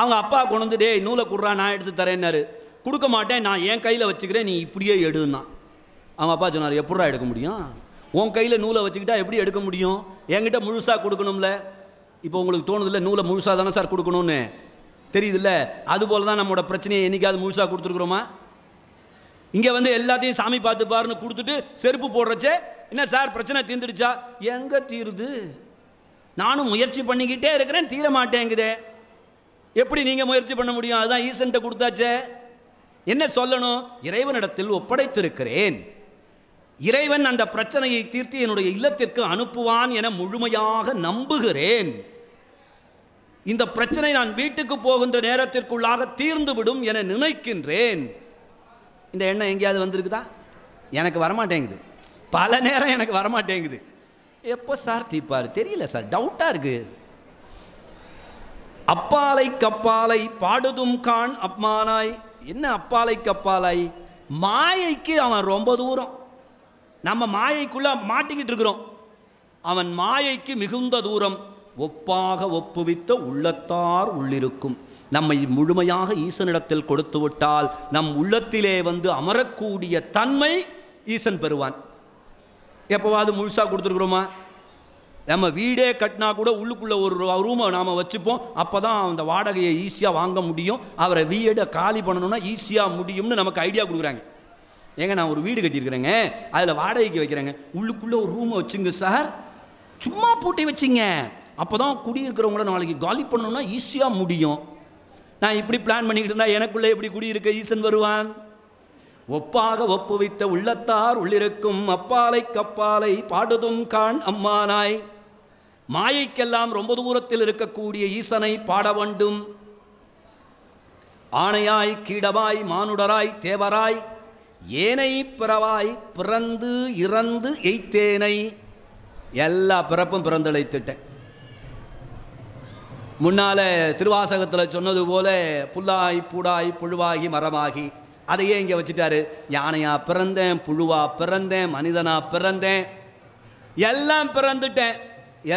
அவங்க அப்பா கொண்டு வந்து டே நூலை குடுறா நான் எடுத்து தரேன்னாரு கொடுக்க மாட்டேன் நான் என் கையில் வச்சுக்கிறேன் நீ இப்படியே எடுன்னா அவன் அப்பா சொன்னார் எப்படா எடுக்க முடியும் உன் கையில் நூலை வச்சுக்கிட்டா எப்படி எடுக்க முடியும் என்கிட்ட முழுசாக கொடுக்கணும்ல இப்போ உங்களுக்கு தோணுதில்ல நூலை முழுசாக தானே சார் கொடுக்கணும்னு தெரியுதுல்ல அதுபோல் தான் நம்மளோட பிரச்சனையை என்றைக்காவது முழுசாக கொடுத்துருக்குறோமா இங்கே வந்து எல்லாத்தையும் சாமி பார்த்து பாருன்னு கொடுத்துட்டு செருப்பு போடுறச்சே என்ன சார் பிரச்சனை தீர்ந்துடுச்சா எங்கே தீருது நானும் முயற்சி பண்ணிக்கிட்டே இருக்கிறேன் தீர மாட்டேங்குதே எப்படி நீங்கள் முயற்சி பண்ண முடியும் அதுதான் ஈசன்ட்ட கொடுத்தாச்சே என்ன சொல்லணும் இறைவனிடத்தில் ஒப்படைத்திருக்கிறேன் இறைவன் அந்த பிரச்சனையை தீர்த்து என்னுடைய இல்லத்திற்கு அனுப்புவான் என முழுமையாக நம்புகிறேன் இந்த பிரச்சனை நான் வீட்டுக்கு போகின்ற நேரத்திற்குள்ளாக தீர்ந்துவிடும் என நினைக்கின்றேன் இந்த எண்ணம் எங்கேயாவது வந்திருக்குதா எனக்கு வரமாட்டேங்குது பல நேரம் எனக்கு வரமாட்டேங்குது எப்போ சார் தீப்பார் தெரியல சார் டவுட்டாக இருக்குது அப்பாலை கப்பாலை பாடுதும் கான் அப்மானாய் என்ன அப்பாலை கப்பாலாய் மாயைக்கு அவன் ரொம்ப தூரம் நம்ம மாயைக்குள்ளே மாட்டிக்கிட்டு இருக்கிறோம் அவன் மாயைக்கு மிகுந்த தூரம் ஒப்பாக ஒப்புவித்த உள்ளத்தார் உள்ளிருக்கும் நம்மை முழுமையாக ஈசனிடத்தில் கொடுத்து விட்டால் நம் உள்ளத்திலே வந்து அமரக்கூடிய தன்மை ஈசன் பெறுவான் எப்போவாது முழுசாக கொடுத்துருக்குறோமா நம்ம வீடே கட்டினா கூட உள்ளுக்குள்ளே ஒரு ரூமை நாம் வச்சுப்போம் அப்போ தான் அந்த வாடகையை ஈஸியாக வாங்க முடியும் அவரை வீடை காலி பண்ணணும்னா ஈஸியாக முடியும்னு நமக்கு ஐடியா கொடுக்குறாங்க ஏங்க நான் ஒரு வீடு கட்டியிருக்கிறேங்க அதில் வாடகைக்கு வைக்கிறேங்க உள்ளுக்குள்ளே ஒரு ரூமை வச்சுங்க சார் சும்மா பூட்டி வச்சுங்க அப்போ தான் குடியிருக்கிறவங்கள நாளைக்கு காலி பண்ணணும்னா ஈஸியாக முடியும் நான் இப்படி பிளான் பண்ணிக்கிட்டு இருந்தால் எனக்குள்ளே எப்படி குடியிருக்க ஈசன் வருவான் ஒப்பாக ஒப்பு வைத்த உள்ளத்தார் உள்ளிருக்கும் அப்பாலை கப்பாலை பாடுதும் கான் அம்மானாய் மாயைக்கெல்லாம் ரொம்ப தூரத்தில் இருக்கக்கூடிய ஈசனை பாட வேண்டும் ஆணையாய் கீடவாய் மானுடராய் தேவராய் ஏனை பிறவாய் பிறந்து இறந்து எய்த்தேனை எல்லா பிறப்பும் பிறந்தளைத்துட்டேன் முன்னால் திருவாசகத்தில் சொன்னது போல புல்லாய் பூடாய் புழுவாகி மரமாகி அதையே இங்கே வச்சுட்டாரு யானையாக பிறந்தேன் புழுவா பிறந்தேன் மனிதனாக பிறந்தேன் எல்லாம் பிறந்துட்டேன்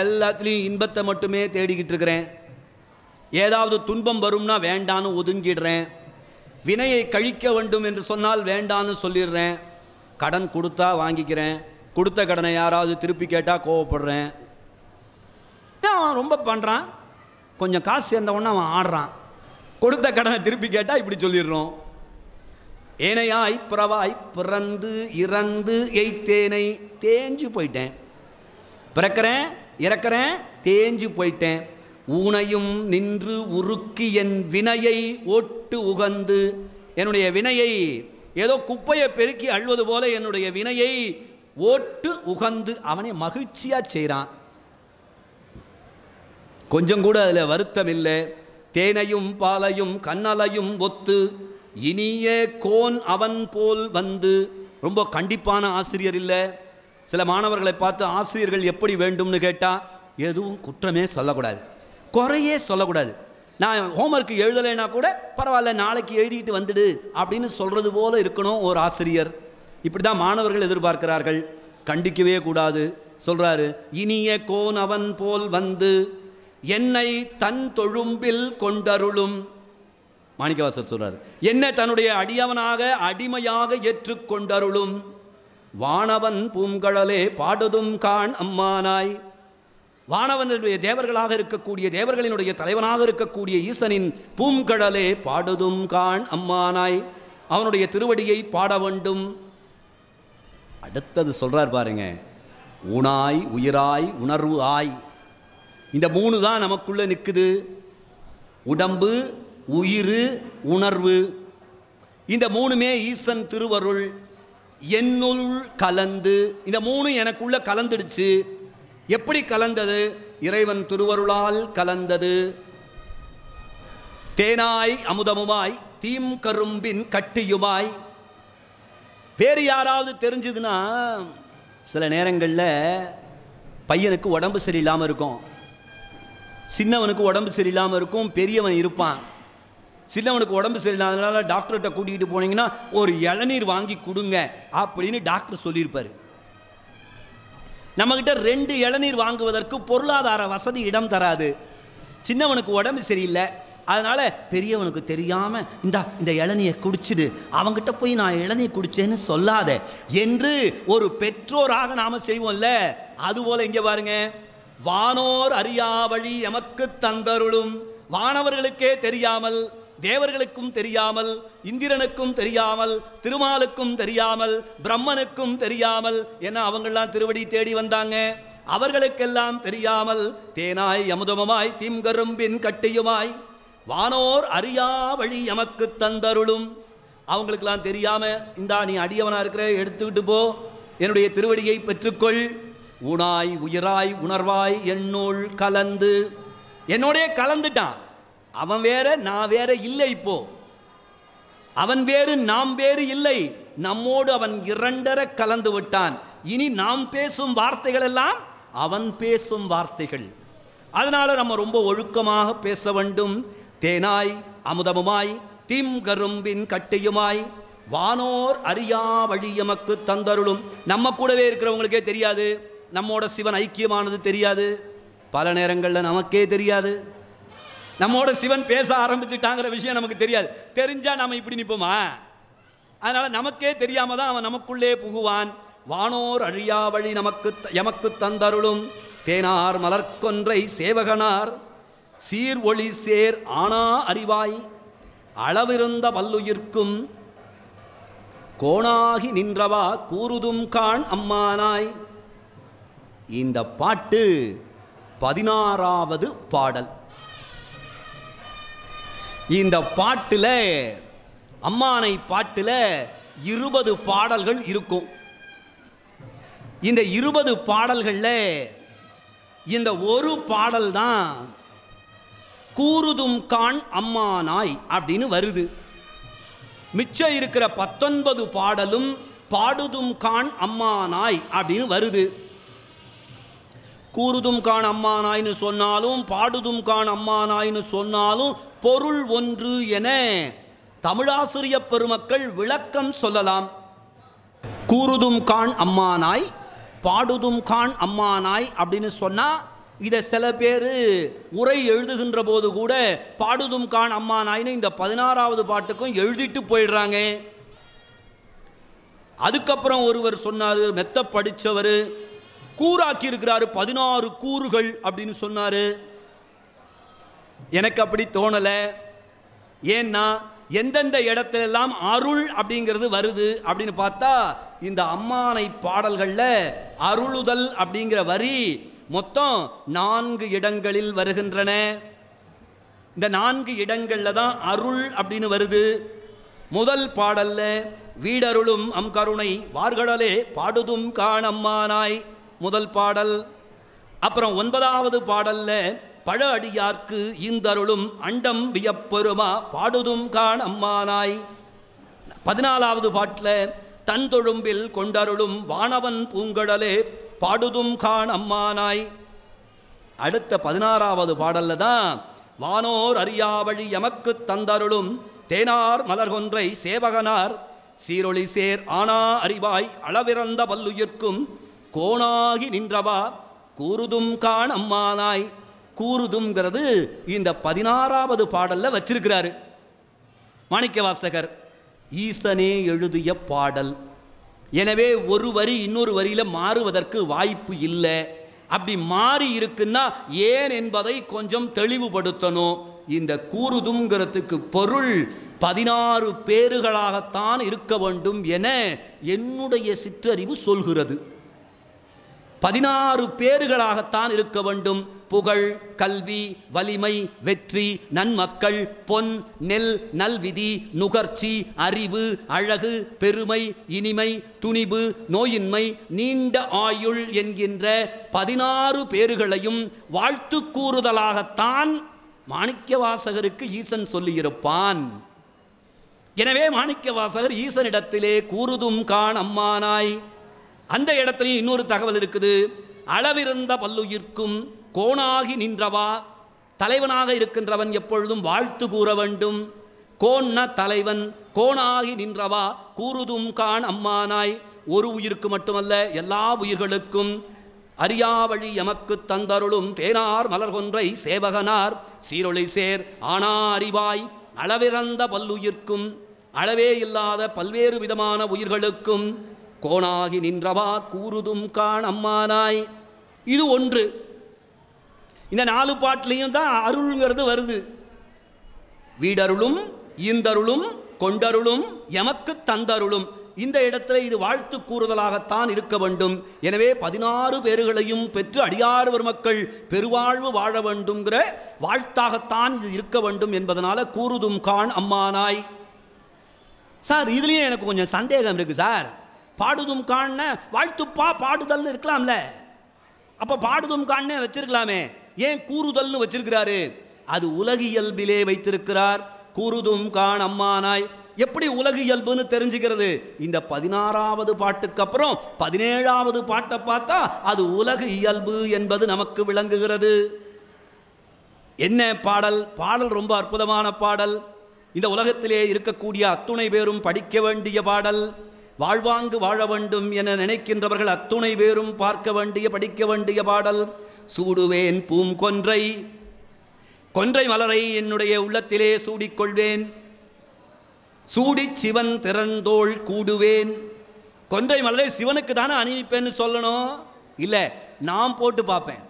எல்லாத்துலேயும் இன்பத்தை மட்டுமே தேடிக்கிட்டு இருக்கிறேன் ஏதாவது துன்பம் வரும்னா வேண்டான்னு ஒதுங்கிடுறேன் வினையை கழிக்க வேண்டும் என்று சொன்னால் வேண்டான்னு சொல்லிடுறேன் கடன் கொடுத்தா வாங்கிக்கிறேன் கொடுத்த கடனை யாராவது திருப்பி கேட்டால் கோவப்படுறேன் அவன் ரொம்ப பண்ணுறான் கொஞ்சம் காசு சேர்ந்தவொன்னே அவன் ஆடுறான் கொடுத்த கடனை திருப்பி கேட்டால் இப்படி சொல்லிடுறோம் ஏனையாய் பிறவாய் பிறந்து இறந்து எய்த்தேனை தேஞ்சு போயிட்டேன் பிறக்கிறேன் இறக்கிறேன் தேஞ்சு போயிட்டேன் ஊனையும் நின்று உருக்கி என் வினையை ஓட்டு உகந்து என்னுடைய வினையை ஏதோ குப்பையை பெருக்கி அழுவது போல என்னுடைய வினையை ஓட்டு உகந்து அவனை மகிழ்ச்சியாக செய்கிறான் கொஞ்சம் கூட அதில் வருத்தம் இல்லை தேனையும் பாலையும் கண்ணலையும் ஒத்து இனிய கோன் அவன் போல் வந்து ரொம்ப கண்டிப்பான ஆசிரியர் இல்லை சில மாணவர்களை பார்த்து ஆசிரியர்கள் எப்படி வேண்டும்னு கேட்டால் எதுவும் குற்றமே சொல்லக்கூடாது குறையே சொல்லக்கூடாது நான் ஹோம்ஒர்க் எழுதலைன்னா கூட பரவாயில்ல நாளைக்கு எழுதிட்டு வந்துடு அப்படின்னு சொல்கிறது போல இருக்கணும் ஒரு ஆசிரியர் இப்படி தான் மாணவர்கள் எதிர்பார்க்கிறார்கள் கண்டிக்கவே கூடாது சொல்கிறாரு இனிய கோன் அவன் போல் வந்து என்னை தன் தொழும்பில் கொண்டருளும் மாணிக்கவாசர் சொல்றார் என்னை தன்னுடைய அடியவனாக அடிமையாக ஏற்றுக்கொண்டருளும் வானவன் பூங்கடலே பாடுதும் கான் அம்மானாய் வானவனுடைய தேவர்களாக இருக்கக்கூடிய தேவர்களினுடைய தலைவனாக இருக்கக்கூடிய ஈசனின் பூங்கடலே பாடுதும் கான் அம்மானாய் அவனுடைய திருவடியை பாட வேண்டும் அடுத்தது சொல்றார் பாருங்க உணாய் உயிராய் உணர்வு ஆய் இந்த மூணு தான் நமக்குள்ளே நிற்குது உடம்பு உயிர் உணர்வு இந்த மூணுமே ஈசன் திருவருள் என்னுள் கலந்து இந்த மூணு எனக்குள்ளே கலந்துடுச்சு எப்படி கலந்தது இறைவன் திருவருளால் கலந்தது தேனாய் அமுதமுமாய் தீம் கரும்பின் கட்டியுமாய் வேறு யாராவது தெரிஞ்சதுன்னா சில நேரங்களில் பையனுக்கு உடம்பு சரியில்லாமல் இருக்கும் சின்னவனுக்கு உடம்பு சரியில்லாமல் இருக்கும் பெரியவன் இருப்பான் சின்னவனுக்கு உடம்பு சரியில்லாதனால டாக்டர்கிட்ட கூட்டிகிட்டு போனீங்கன்னா ஒரு இளநீர் வாங்கி கொடுங்க அப்படின்னு டாக்டர் சொல்லியிருப்பார் நம்மக்கிட்ட ரெண்டு இளநீர் வாங்குவதற்கு பொருளாதார வசதி இடம் தராது சின்னவனுக்கு உடம்பு சரியில்லை அதனால் பெரியவனுக்கு தெரியாமல் இந்தா இந்த இளநியை குடிச்சிடு அவங்ககிட்ட போய் நான் இளநீ குடித்தேன்னு சொல்லாத என்று ஒரு பெற்றோராக நாம் செய்வோம்ல அதுபோல் இங்கே பாருங்கள் வானோர் அறியா வழி எமக்கு தந்தருளும் வானவர்களுக்கே தெரியாமல் தேவர்களுக்கும் தெரியாமல் இந்திரனுக்கும் தெரியாமல் திருமாலுக்கும் தெரியாமல் பிரம்மனுக்கும் தெரியாமல் என அவங்களாம் திருவடி தேடி வந்தாங்க அவர்களுக்கெல்லாம் தெரியாமல் தேனாய் அமுதமமாய் தீம்கரும்பின் கட்டியுமாய் வானோர் அறியா வழி எமக்கு தந்தருளும் அவங்களுக்கெல்லாம் தெரியாமல் இந்தா நீ அடியவனாக இருக்கிற எடுத்துக்கிட்டு போ என்னுடைய திருவடியை பெற்றுக்கொள் உணாய் உயிராய் உணர்வாய் என்னுள் கலந்து என்னோடே கலந்துட்டான் அவன் வேற நான் வேற இல்லை இப்போ அவன் வேறு நாம் வேறு இல்லை நம்மோடு அவன் இரண்டர கலந்து விட்டான் இனி நாம் பேசும் வார்த்தைகள் எல்லாம் அவன் பேசும் வார்த்தைகள் அதனால நம்ம ரொம்ப ஒழுக்கமாக பேச வேண்டும் தேனாய் அமுதமுமாய் கரும்பின் கட்டையுமாய் வானோர் அறியா வழி எமக்கு தந்தருளும் நம்ம கூடவே இருக்கிறவங்களுக்கே தெரியாது நம்மோட சிவன் ஐக்கியமானது தெரியாது பல நேரங்களில் நமக்கே தெரியாது நம்மோட சிவன் பேச ஆரம்பிச்சுட்டாங்கிற விஷயம் நமக்கு தெரியாது தெரிஞ்சால் நம்ம இப்படி நிற்போமா அதனால் நமக்கே தெரியாமல் தான் அவன் நமக்குள்ளே புகுவான் வானோர் அழியா வழி நமக்கு எமக்கு தந்தருளும் தேனார் மலர்கொன்றை சேவகனார் சீர் ஒளி சேர் ஆனா அறிவாய் அளவிருந்த வல்லுயிர்க்கும் கோணாகி நின்றவா கூறுதும் கான் அம்மானாய் இந்த பாட்டு பதினாறாவது பாடல் இந்த பாட்டில் அம்மானை பாட்டில் இருபது பாடல்கள் இருக்கும் இந்த இருபது பாடல்களில் இந்த ஒரு பாடல் தான் கூறுதும் கான் நாய் அப்படின்னு வருது மிச்சம் இருக்கிற பத்தொன்பது பாடலும் பாடுதும் கான் நாய் அப்படின்னு வருது கூறுதும் கான் அம்மா நாயின்னு சொன்னாலும் பாடுதும் கான் அம்மா நாயின்னு சொன்னாலும் பொருள் ஒன்று என தமிழாசிரிய பெருமக்கள் விளக்கம் சொல்லலாம் கூறுதும் கான் அம்மா நாய் பாடுதும் கான் அம்மா நாய் அப்படின்னு சொன்னால் இதை சில பேர் உரை எழுதுகின்ற போது கூட பாடுதும் கான் அம்மா நாயின்னு இந்த பதினாறாவது பாட்டுக்கும் எழுதிட்டு போயிடுறாங்க அதுக்கப்புறம் ஒருவர் சொன்னார் மெத்த படித்தவர் கூறாக்கி இருக்கிறாரு பதினாறு கூறுகள் அப்படின்னு சொன்னார் எனக்கு அப்படி தோணலை ஏன்னா எந்தெந்த எல்லாம் அருள் அப்படிங்கிறது வருது அப்படின்னு பார்த்தா இந்த அம்மானை பாடல்களில் அருளுதல் அப்படிங்கிற வரி மொத்தம் நான்கு இடங்களில் வருகின்றன இந்த நான்கு இடங்களில் தான் அருள் அப்படின்னு வருது முதல் பாடல்ல வீடருளும் அம் கருணை வார்கடலே பாடுதும் காணம்மானாய் முதல் பாடல் அப்புறம் ஒன்பதாவது பாடல்ல பழ அடியார்க்கு இந்தருளும் அண்டம் வியப்பெருமா பாடுதும் கான் அம்மானாய் பதினாலாவது பாட்டில் தன் தொழும்பில் கொண்டருளும் வானவன் பூங்கடலே பாடுதும் கான் அம்மானாய் அடுத்த பதினாறாவது பாடல்ல தான் வானோர் அறியாவழி எமக்கு தந்தருளும் தேனார் மலர்கொன்றை சேவகனார் சீரொளி சேர் ஆனா அறிவாய் அளவிறந்த பல்லுயிர்க்கும் கோணாகி நின்றவா கூறுதும் காணம்மானாய் கூறுதுங்கிறது இந்த பதினாறாவது பாடலில் வச்சிருக்கிறாரு மாணிக்கவாசகர் ஈசனே எழுதிய பாடல் எனவே ஒரு வரி இன்னொரு வரியில் மாறுவதற்கு வாய்ப்பு இல்லை அப்படி மாறி இருக்குன்னா ஏன் என்பதை கொஞ்சம் தெளிவுபடுத்தணும் இந்த கூறுதுங்கிறதுக்கு பொருள் பதினாறு பேறுகளாகத்தான் இருக்க வேண்டும் என என்னுடைய சிற்றறிவு சொல்கிறது பதினாறு பேர்களாகத்தான் இருக்க வேண்டும் புகழ் கல்வி வலிமை வெற்றி நன்மக்கள் பொன் நெல் நல்விதி நுகர்ச்சி அறிவு அழகு பெருமை இனிமை துணிவு நோயின்மை நீண்ட ஆயுள் என்கின்ற பதினாறு பேர்களையும் வாழ்த்து கூறுதலாகத்தான் மாணிக்கவாசகருக்கு ஈசன் சொல்லியிருப்பான் எனவே மாணிக்கவாசகர் ஈசனிடத்திலே கூறுதும் கான் அம்மானாய் அந்த இடத்துலையும் இன்னொரு தகவல் இருக்குது அளவிருந்த பல்லுயிர்க்கும் கோணாகி நின்றவா தலைவனாக இருக்கின்றவன் எப்பொழுதும் வாழ்த்து கூற வேண்டும் கோண்ண தலைவன் கோணாகி நின்றவா கூறுதும் கான் அம்மானாய் ஒரு உயிருக்கு மட்டுமல்ல எல்லா உயிர்களுக்கும் அறியாவழி எமக்கு தந்தருளும் தேனார் மலர்கொன்றை சேவகனார் சீரொளி சேர் ஆனா அறிவாய் அளவிறந்த பல்லுயிர்க்கும் அளவே இல்லாத பல்வேறு விதமான உயிர்களுக்கும் கோணாகி நின்றவா கூறுதும் காண் அம்மானாய் இது ஒன்று இந்த நாலு பாட்டிலையும் தான் அருள்ங்கிறது வருது வீடருளும் ஈந்தருளும் கொண்டருளும் எமக்கு தந்தருளும் இந்த இடத்துல இது வாழ்த்து கூறுதலாகத்தான் இருக்க வேண்டும் எனவே பதினாறு பேர்களையும் பெற்று அடியார் பெருமக்கள் பெருவாழ்வு வாழ வேண்டும்ங்கிற வாழ்த்தாகத்தான் இது இருக்க வேண்டும் என்பதனால கூறுதும் கான் அம்மானாய் சார் இதுலேயும் எனக்கு கொஞ்சம் சந்தேகம் இருக்குது சார் பாடுதும் காண வாழ்த்துப்பா பாடுதல்னு இருக்கலாம்ல அப்போ பாடுதும் காண்ணே வச்சிருக்கலாமே ஏன் கூறுதல்னு வச்சிருக்கிறாரு அது உலக இயல்பிலே வைத்திருக்கிறார் கூறுதும் கான் அம்மானாய் எப்படி உலக இயல்புன்னு தெரிஞ்சுக்கிறது இந்த பதினாறாவது பாட்டுக்கு அப்புறம் பதினேழாவது பாட்டை பார்த்தா அது உலக இயல்பு என்பது நமக்கு விளங்குகிறது என்ன பாடல் பாடல் ரொம்ப அற்புதமான பாடல் இந்த உலகத்திலே இருக்கக்கூடிய அத்துணை பேரும் படிக்க வேண்டிய பாடல் வாழ்வாங்கு வாழ வேண்டும் என நினைக்கின்றவர்கள் அத்துணை பேரும் பார்க்க வேண்டிய படிக்க வேண்டிய பாடல் சூடுவேன் பூங்கொன்றை கொன்றை மலரை என்னுடைய உள்ளத்திலே சூடிக்கொள்வேன் சூடி சிவன் திறந்தோள் கூடுவேன் கொன்றை மலரை சிவனுக்கு தானே அணிவிப்பேன்னு சொல்லணும் இல்லை நான் போட்டு பார்ப்பேன்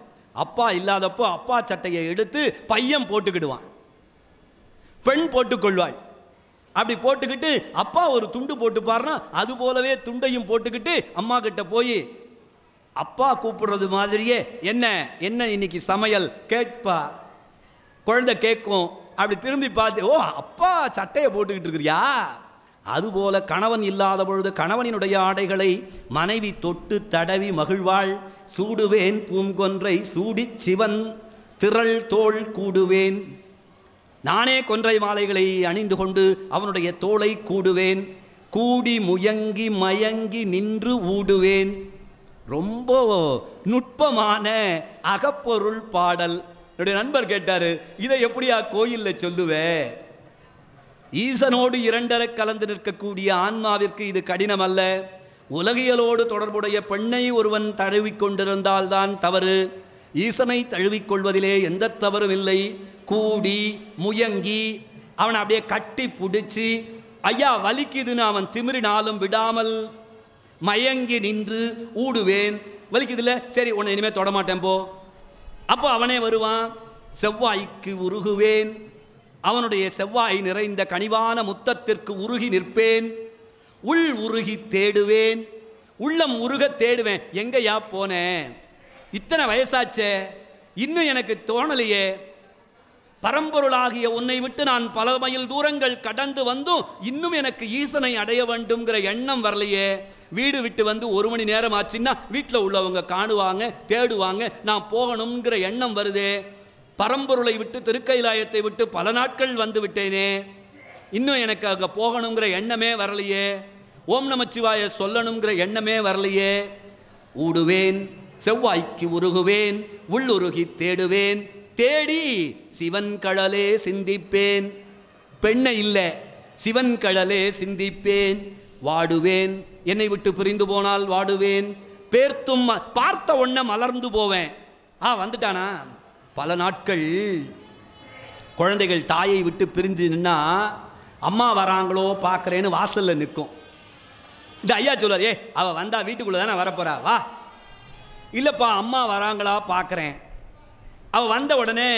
அப்பா இல்லாதப்போ அப்பா சட்டையை எடுத்து பையன் போட்டுக்கிடுவான் பெண் போட்டுக்கொள்வாள் அப்படி போட்டுக்கிட்டு அப்பா ஒரு துண்டு போட்டுப்பார்னா அது போலவே துண்டையும் போட்டுக்கிட்டு அம்மா கிட்ட போய் அப்பா கூப்பிடுறது மாதிரியே என்ன என்ன இன்னைக்கு சமையல் கேட்பா குழந்தை கேட்கும் அப்படி திரும்பி பார்த்து ஓ அப்பா சட்டையை போட்டுக்கிட்டு இருக்கிறியா அதுபோல கணவன் இல்லாத பொழுது கணவனினுடைய ஆடைகளை மனைவி தொட்டு தடவி மகிழ்வாள் சூடுவேன் பூங்கொன்றை சூடி சிவன் திரள் தோல் கூடுவேன் நானே கொன்றை மாலைகளை அணிந்து கொண்டு அவனுடைய தோலை கூடுவேன் கூடி முயங்கி மயங்கி நின்று ஊடுவேன் ரொம்ப நுட்பமான அகப்பொருள் பாடல் என்னுடைய நண்பர் கேட்டார் இதை எப்படியா கோயிலில் சொல்லுவே ஈசனோடு இரண்டரை கலந்து நிற்கக்கூடிய ஆன்மாவிற்கு இது கடினம் அல்ல உலகியலோடு தொடர்புடைய பெண்ணை ஒருவன் தழுவிக்கொண்டிருந்தால்தான் தவறு ஈசனை தழுவிக்கொள்வதிலே எந்த தவறும் இல்லை கூடி முயங்கி அவனை அப்படியே கட்டி பிடிச்சி ஐயா வலிக்குதுன்னு அவன் திமிரினாலும் விடாமல் மயங்கி நின்று ஊடுவேன் வலிக்குதுல சரி உன்னை இனிமேல் தொடமாட்டேன் போ அப்போ அவனே வருவான் செவ்வாய்க்கு உருகுவேன் அவனுடைய செவ்வாய் நிறைந்த கனிவான முத்தத்திற்கு உருகி நிற்பேன் உள் உருகி தேடுவேன் உள்ளம் உருக தேடுவேன் எங்கையா போனேன் இத்தனை வயசாச்சே இன்னும் எனக்கு தோணலையே பரம்பொருளாகிய உன்னை விட்டு நான் பல மைல் தூரங்கள் கடந்து வந்தும் இன்னும் எனக்கு ஈசனை அடைய வேண்டும்ங்கிற எண்ணம் வரலையே வீடு விட்டு வந்து ஒரு மணி நேரம் ஆச்சுன்னா வீட்டில் உள்ளவங்க காணுவாங்க தேடுவாங்க நான் போகணுங்கிற எண்ணம் வருதே பரம்பொருளை விட்டு திருக்கைலாயத்தை விட்டு பல நாட்கள் வந்து விட்டேனே இன்னும் எனக்கு அங்கே போகணுங்கிற எண்ணமே வரலையே ஓம் நமச்சிவாய சொல்லணுங்கிற எண்ணமே வரலையே ஊடுவேன் செவ்வாய்க்கு உருகுவேன் உள்ளுருகி தேடுவேன் தேடி சிவன் கடலே சிந்திப்பேன் பெண்ணை இல்லை சிவன் கடலே சிந்திப்பேன் வாடுவேன் என்னை விட்டு பிரிந்து போனால் வாடுவேன் பேர்த்தும் பார்த்த ஒன்ன மலர்ந்து போவேன் ஆ வந்துட்டானா பல நாட்கள் குழந்தைகள் தாயை விட்டு பிரிஞ்சு நின்னா அம்மா வராங்களோ பார்க்குறேன்னு வாசலில் நிற்கும் இந்த ஐயா சொல்லுவார் ஏ அவள் வந்தா வீட்டுக்குள்ளே தானே வரப்போறா வா இல்லைப்பா அம்மா வராங்களா பார்க்குறேன் அவள் வந்த உடனே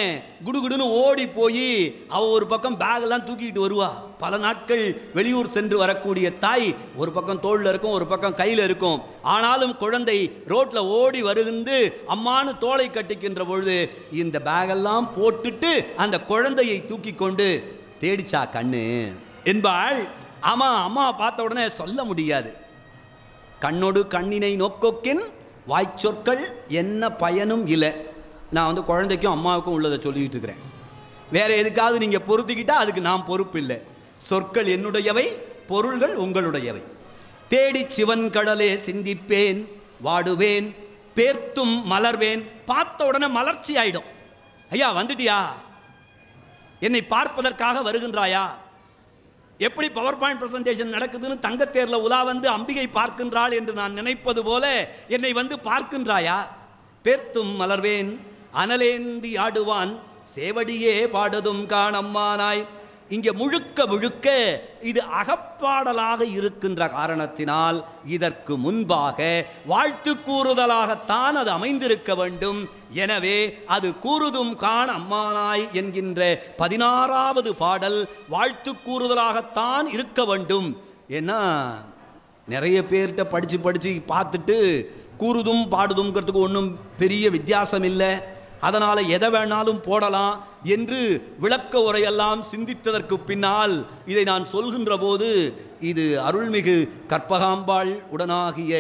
குடுகுடுன்னு ஓடி போய் அவள் ஒரு பக்கம் பேகெல்லாம் தூக்கிக்கிட்டு வருவாள் பல நாட்கள் வெளியூர் சென்று வரக்கூடிய தாய் ஒரு பக்கம் தோளில் இருக்கும் ஒரு பக்கம் கையில் இருக்கும் ஆனாலும் குழந்தை ரோட்டில் ஓடி வருகிந்து அம்மானு தோலை கட்டிக்கின்ற பொழுது இந்த பேகெல்லாம் போட்டுட்டு அந்த குழந்தையை தூக்கி கொண்டு தேடிச்சா கண்ணு என்பாள் ஆமாம் அம்மா பார்த்த உடனே சொல்ல முடியாது கண்ணோடு கண்ணினை நோக்கோக்கின் வாய்ச்சொற்கள் என்ன பயனும் இல்லை நான் வந்து குழந்தைக்கும் அம்மாவுக்கும் உள்ளதை சொல்லிக்கிட்டு இருக்கிறேன் வேறு எதுக்காவது நீங்கள் பொறுத்துக்கிட்டால் அதுக்கு நான் பொறுப்பு இல்லை சொற்கள் என்னுடையவை பொருள்கள் உங்களுடையவை தேடி சிவன் கடலே சிந்திப்பேன் வாடுவேன் பேர்த்தும் மலர்வேன் பார்த்த உடனே மலர்ச்சி ஆயிடும் ஐயா வந்துட்டியா என்னை பார்ப்பதற்காக வருகின்றாயா எப்படி பவர் பாயிண்ட் ப்ரெசன்டேஷன் நடக்குதுன்னு தங்கத்தேரில் உலா வந்து அம்பிகை பார்க்கின்றாள் என்று நான் நினைப்பது போல என்னை வந்து பார்க்கின்றாயா பேர்த்தும் மலர்வேன் அனலேந்தி ஆடுவான் சேவடியே பாடுதும் காணம்மானாய் இங்கே முழுக்க முழுக்க இது அகப்பாடலாக இருக்கின்ற காரணத்தினால் இதற்கு முன்பாக வாழ்த்து கூறுதலாகத்தான் அது அமைந்திருக்க வேண்டும் எனவே அது கூறுதும் கான் அம்மானாய் என்கின்ற பதினாறாவது பாடல் வாழ்த்து கூறுதலாகத்தான் இருக்க வேண்டும் ஏன்னா நிறைய பேர்கிட்ட படித்து படித்து பார்த்துட்டு கூறுதும் பாடுதுங்கிறதுக்கு ஒன்றும் பெரிய வித்தியாசம் இல்லை அதனால் எதை வேணாலும் போடலாம் என்று விளக்க உரையெல்லாம் சிந்தித்ததற்கு பின்னால் இதை நான் சொல்கின்ற போது இது அருள்மிகு கற்பகாம்பாள் உடனாகிய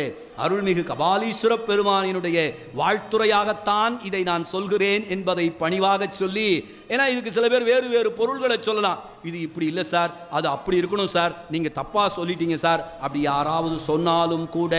அருள்மிகு கபாலீஸ்வர பெருமானினுடைய வாழ்த்துறையாகத்தான் இதை நான் சொல்கிறேன் என்பதை பணிவாக சொல்லி ஏன்னா இதுக்கு சில பேர் வேறு வேறு பொருள்களை சொல்லலாம் இது இப்படி இல்லை சார் அது அப்படி இருக்கணும் சார் நீங்கள் தப்பாக சொல்லிட்டீங்க சார் அப்படி யாராவது சொன்னாலும் கூட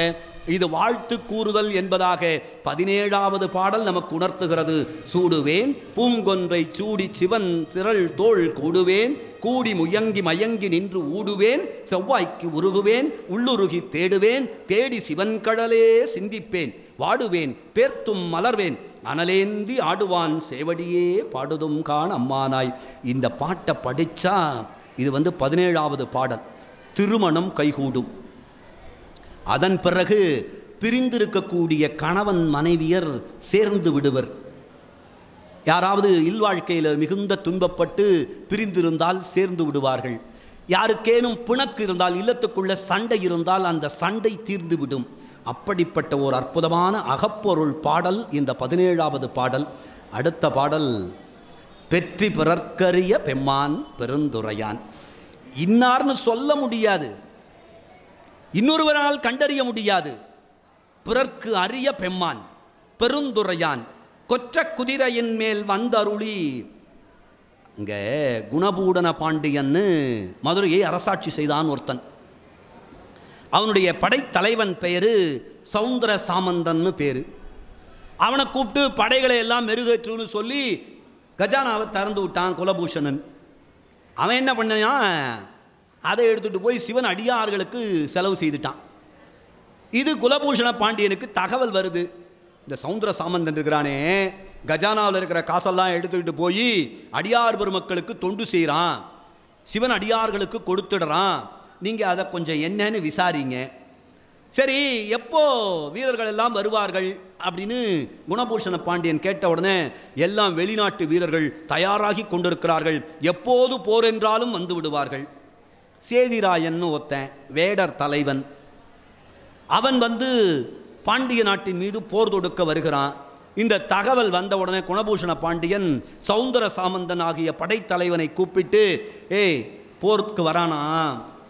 இது வாழ்த்து கூறுதல் என்பதாக பதினேழாவது பாடல் நமக்கு உணர்த்துகிறது சூடுவேன் பூங்கொன்றை சூடி சிவன் சிரள் தோல் கூடுவேன் கூடி முயங்கி மயங்கி நின்று ஊடுவேன் செவ்வாய்க்கு உருகுவேன் உள்ளுருகி தேடுவேன் தேடி சிவன் கடலே சிந்திப்பேன் வாடுவேன் பேர்த்தும் மலர்வேன் அனலேந்தி ஆடுவான் சேவடியே பாடுதும் கான் அம்மானாய் இந்த பாட்டை படித்தா இது வந்து பதினேழாவது பாடல் திருமணம் கைகூடும் அதன் பிறகு பிரிந்திருக்கக்கூடிய கணவன் மனைவியர் சேர்ந்து விடுவர் யாராவது இல்வாழ்க்கையில் மிகுந்த துன்பப்பட்டு பிரிந்திருந்தால் சேர்ந்து விடுவார்கள் யாருக்கேனும் பிணக்கு இருந்தால் இல்லத்துக்குள்ள சண்டை இருந்தால் அந்த சண்டை தீர்ந்துவிடும் அப்படிப்பட்ட ஒரு அற்புதமான அகப்பொருள் பாடல் இந்த பதினேழாவது பாடல் அடுத்த பாடல் பெற்றி பிறர்க்கரிய பெம்மான் பெருந்துரையான் இன்னார்னு சொல்ல முடியாது இன்னொருவரால் கண்டறிய முடியாது பிறர்க்கு அரிய பெம்மான் பெருந்துரையான் கொற்ற குதிரையின் மேல் வந்தருளி இங்கே குணபூடன பாண்டியன்னு மதுரையை அரசாட்சி செய்தான் ஒருத்தன் அவனுடைய படைத்தலைவன் பெயரு சவுந்தர சாமந்தன்னு பேர் அவனை கூப்பிட்டு படைகளை எல்லாம் மெருகேற்றுன்னு சொல்லி கஜானாவை திறந்து விட்டான் குலபூஷணன் அவன் என்ன பண்ணான் அதை எடுத்துகிட்டு போய் சிவன் அடியார்களுக்கு செலவு செய்துட்டான் இது குலபூஷண பாண்டியனுக்கு தகவல் வருது இந்த சவுந்தர சாமந்தன் இருக்கிறானே கஜானாவில் இருக்கிற காசெல்லாம் எடுத்துக்கிட்டு போய் அடியார் பெருமக்களுக்கு தொண்டு செய்கிறான் சிவன் அடியார்களுக்கு கொடுத்துடுறான் நீங்கள் அதை கொஞ்சம் என்னன்னு விசாரிங்க சரி எப்போ வீரர்கள் எல்லாம் வருவார்கள் அப்படின்னு குணபூஷண பாண்டியன் கேட்ட உடனே எல்லாம் வெளிநாட்டு வீரர்கள் தயாராகி கொண்டிருக்கிறார்கள் எப்போது போர் என்றாலும் வந்து விடுவார்கள் சேதிராயன்னு ஒருத்தன் வேடர் தலைவன் அவன் வந்து பாண்டிய நாட்டின் மீது போர் தொடுக்க வருகிறான் இந்த தகவல் வந்தவுடனே குணபூஷண பாண்டியன் சவுந்தர சாமந்தன் ஆகிய படைத்தலைவனை கூப்பிட்டு ஏய் போருக்கு வரானா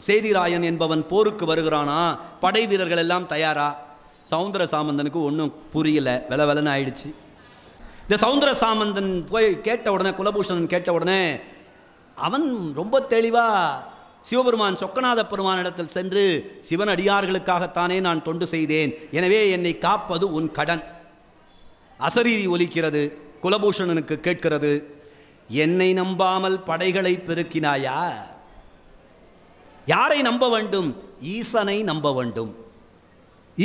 சேதிராயன் என்பவன் போருக்கு வருகிறானா படை வீரர்கள் எல்லாம் தயாரா சவுந்தர சாமந்தனுக்கு ஒன்றும் புரியல வெல வெலன்னு ஆயிடுச்சு இந்த சவுந்தர சாமந்தன் போய் கேட்ட உடனே குலபூஷணன் கேட்ட உடனே அவன் ரொம்ப தெளிவாக சிவபெருமான் சொக்கநாத பெருமானிடத்தில் சென்று சிவன் அடியார்களுக்காகத்தானே நான் தொண்டு செய்தேன் எனவே என்னை காப்பது உன் கடன் அசரீரி ஒலிக்கிறது குலபூஷணனுக்கு கேட்கிறது என்னை நம்பாமல் படைகளை பெருக்கினாயா யாரை நம்ப வேண்டும் ஈசனை நம்ப வேண்டும்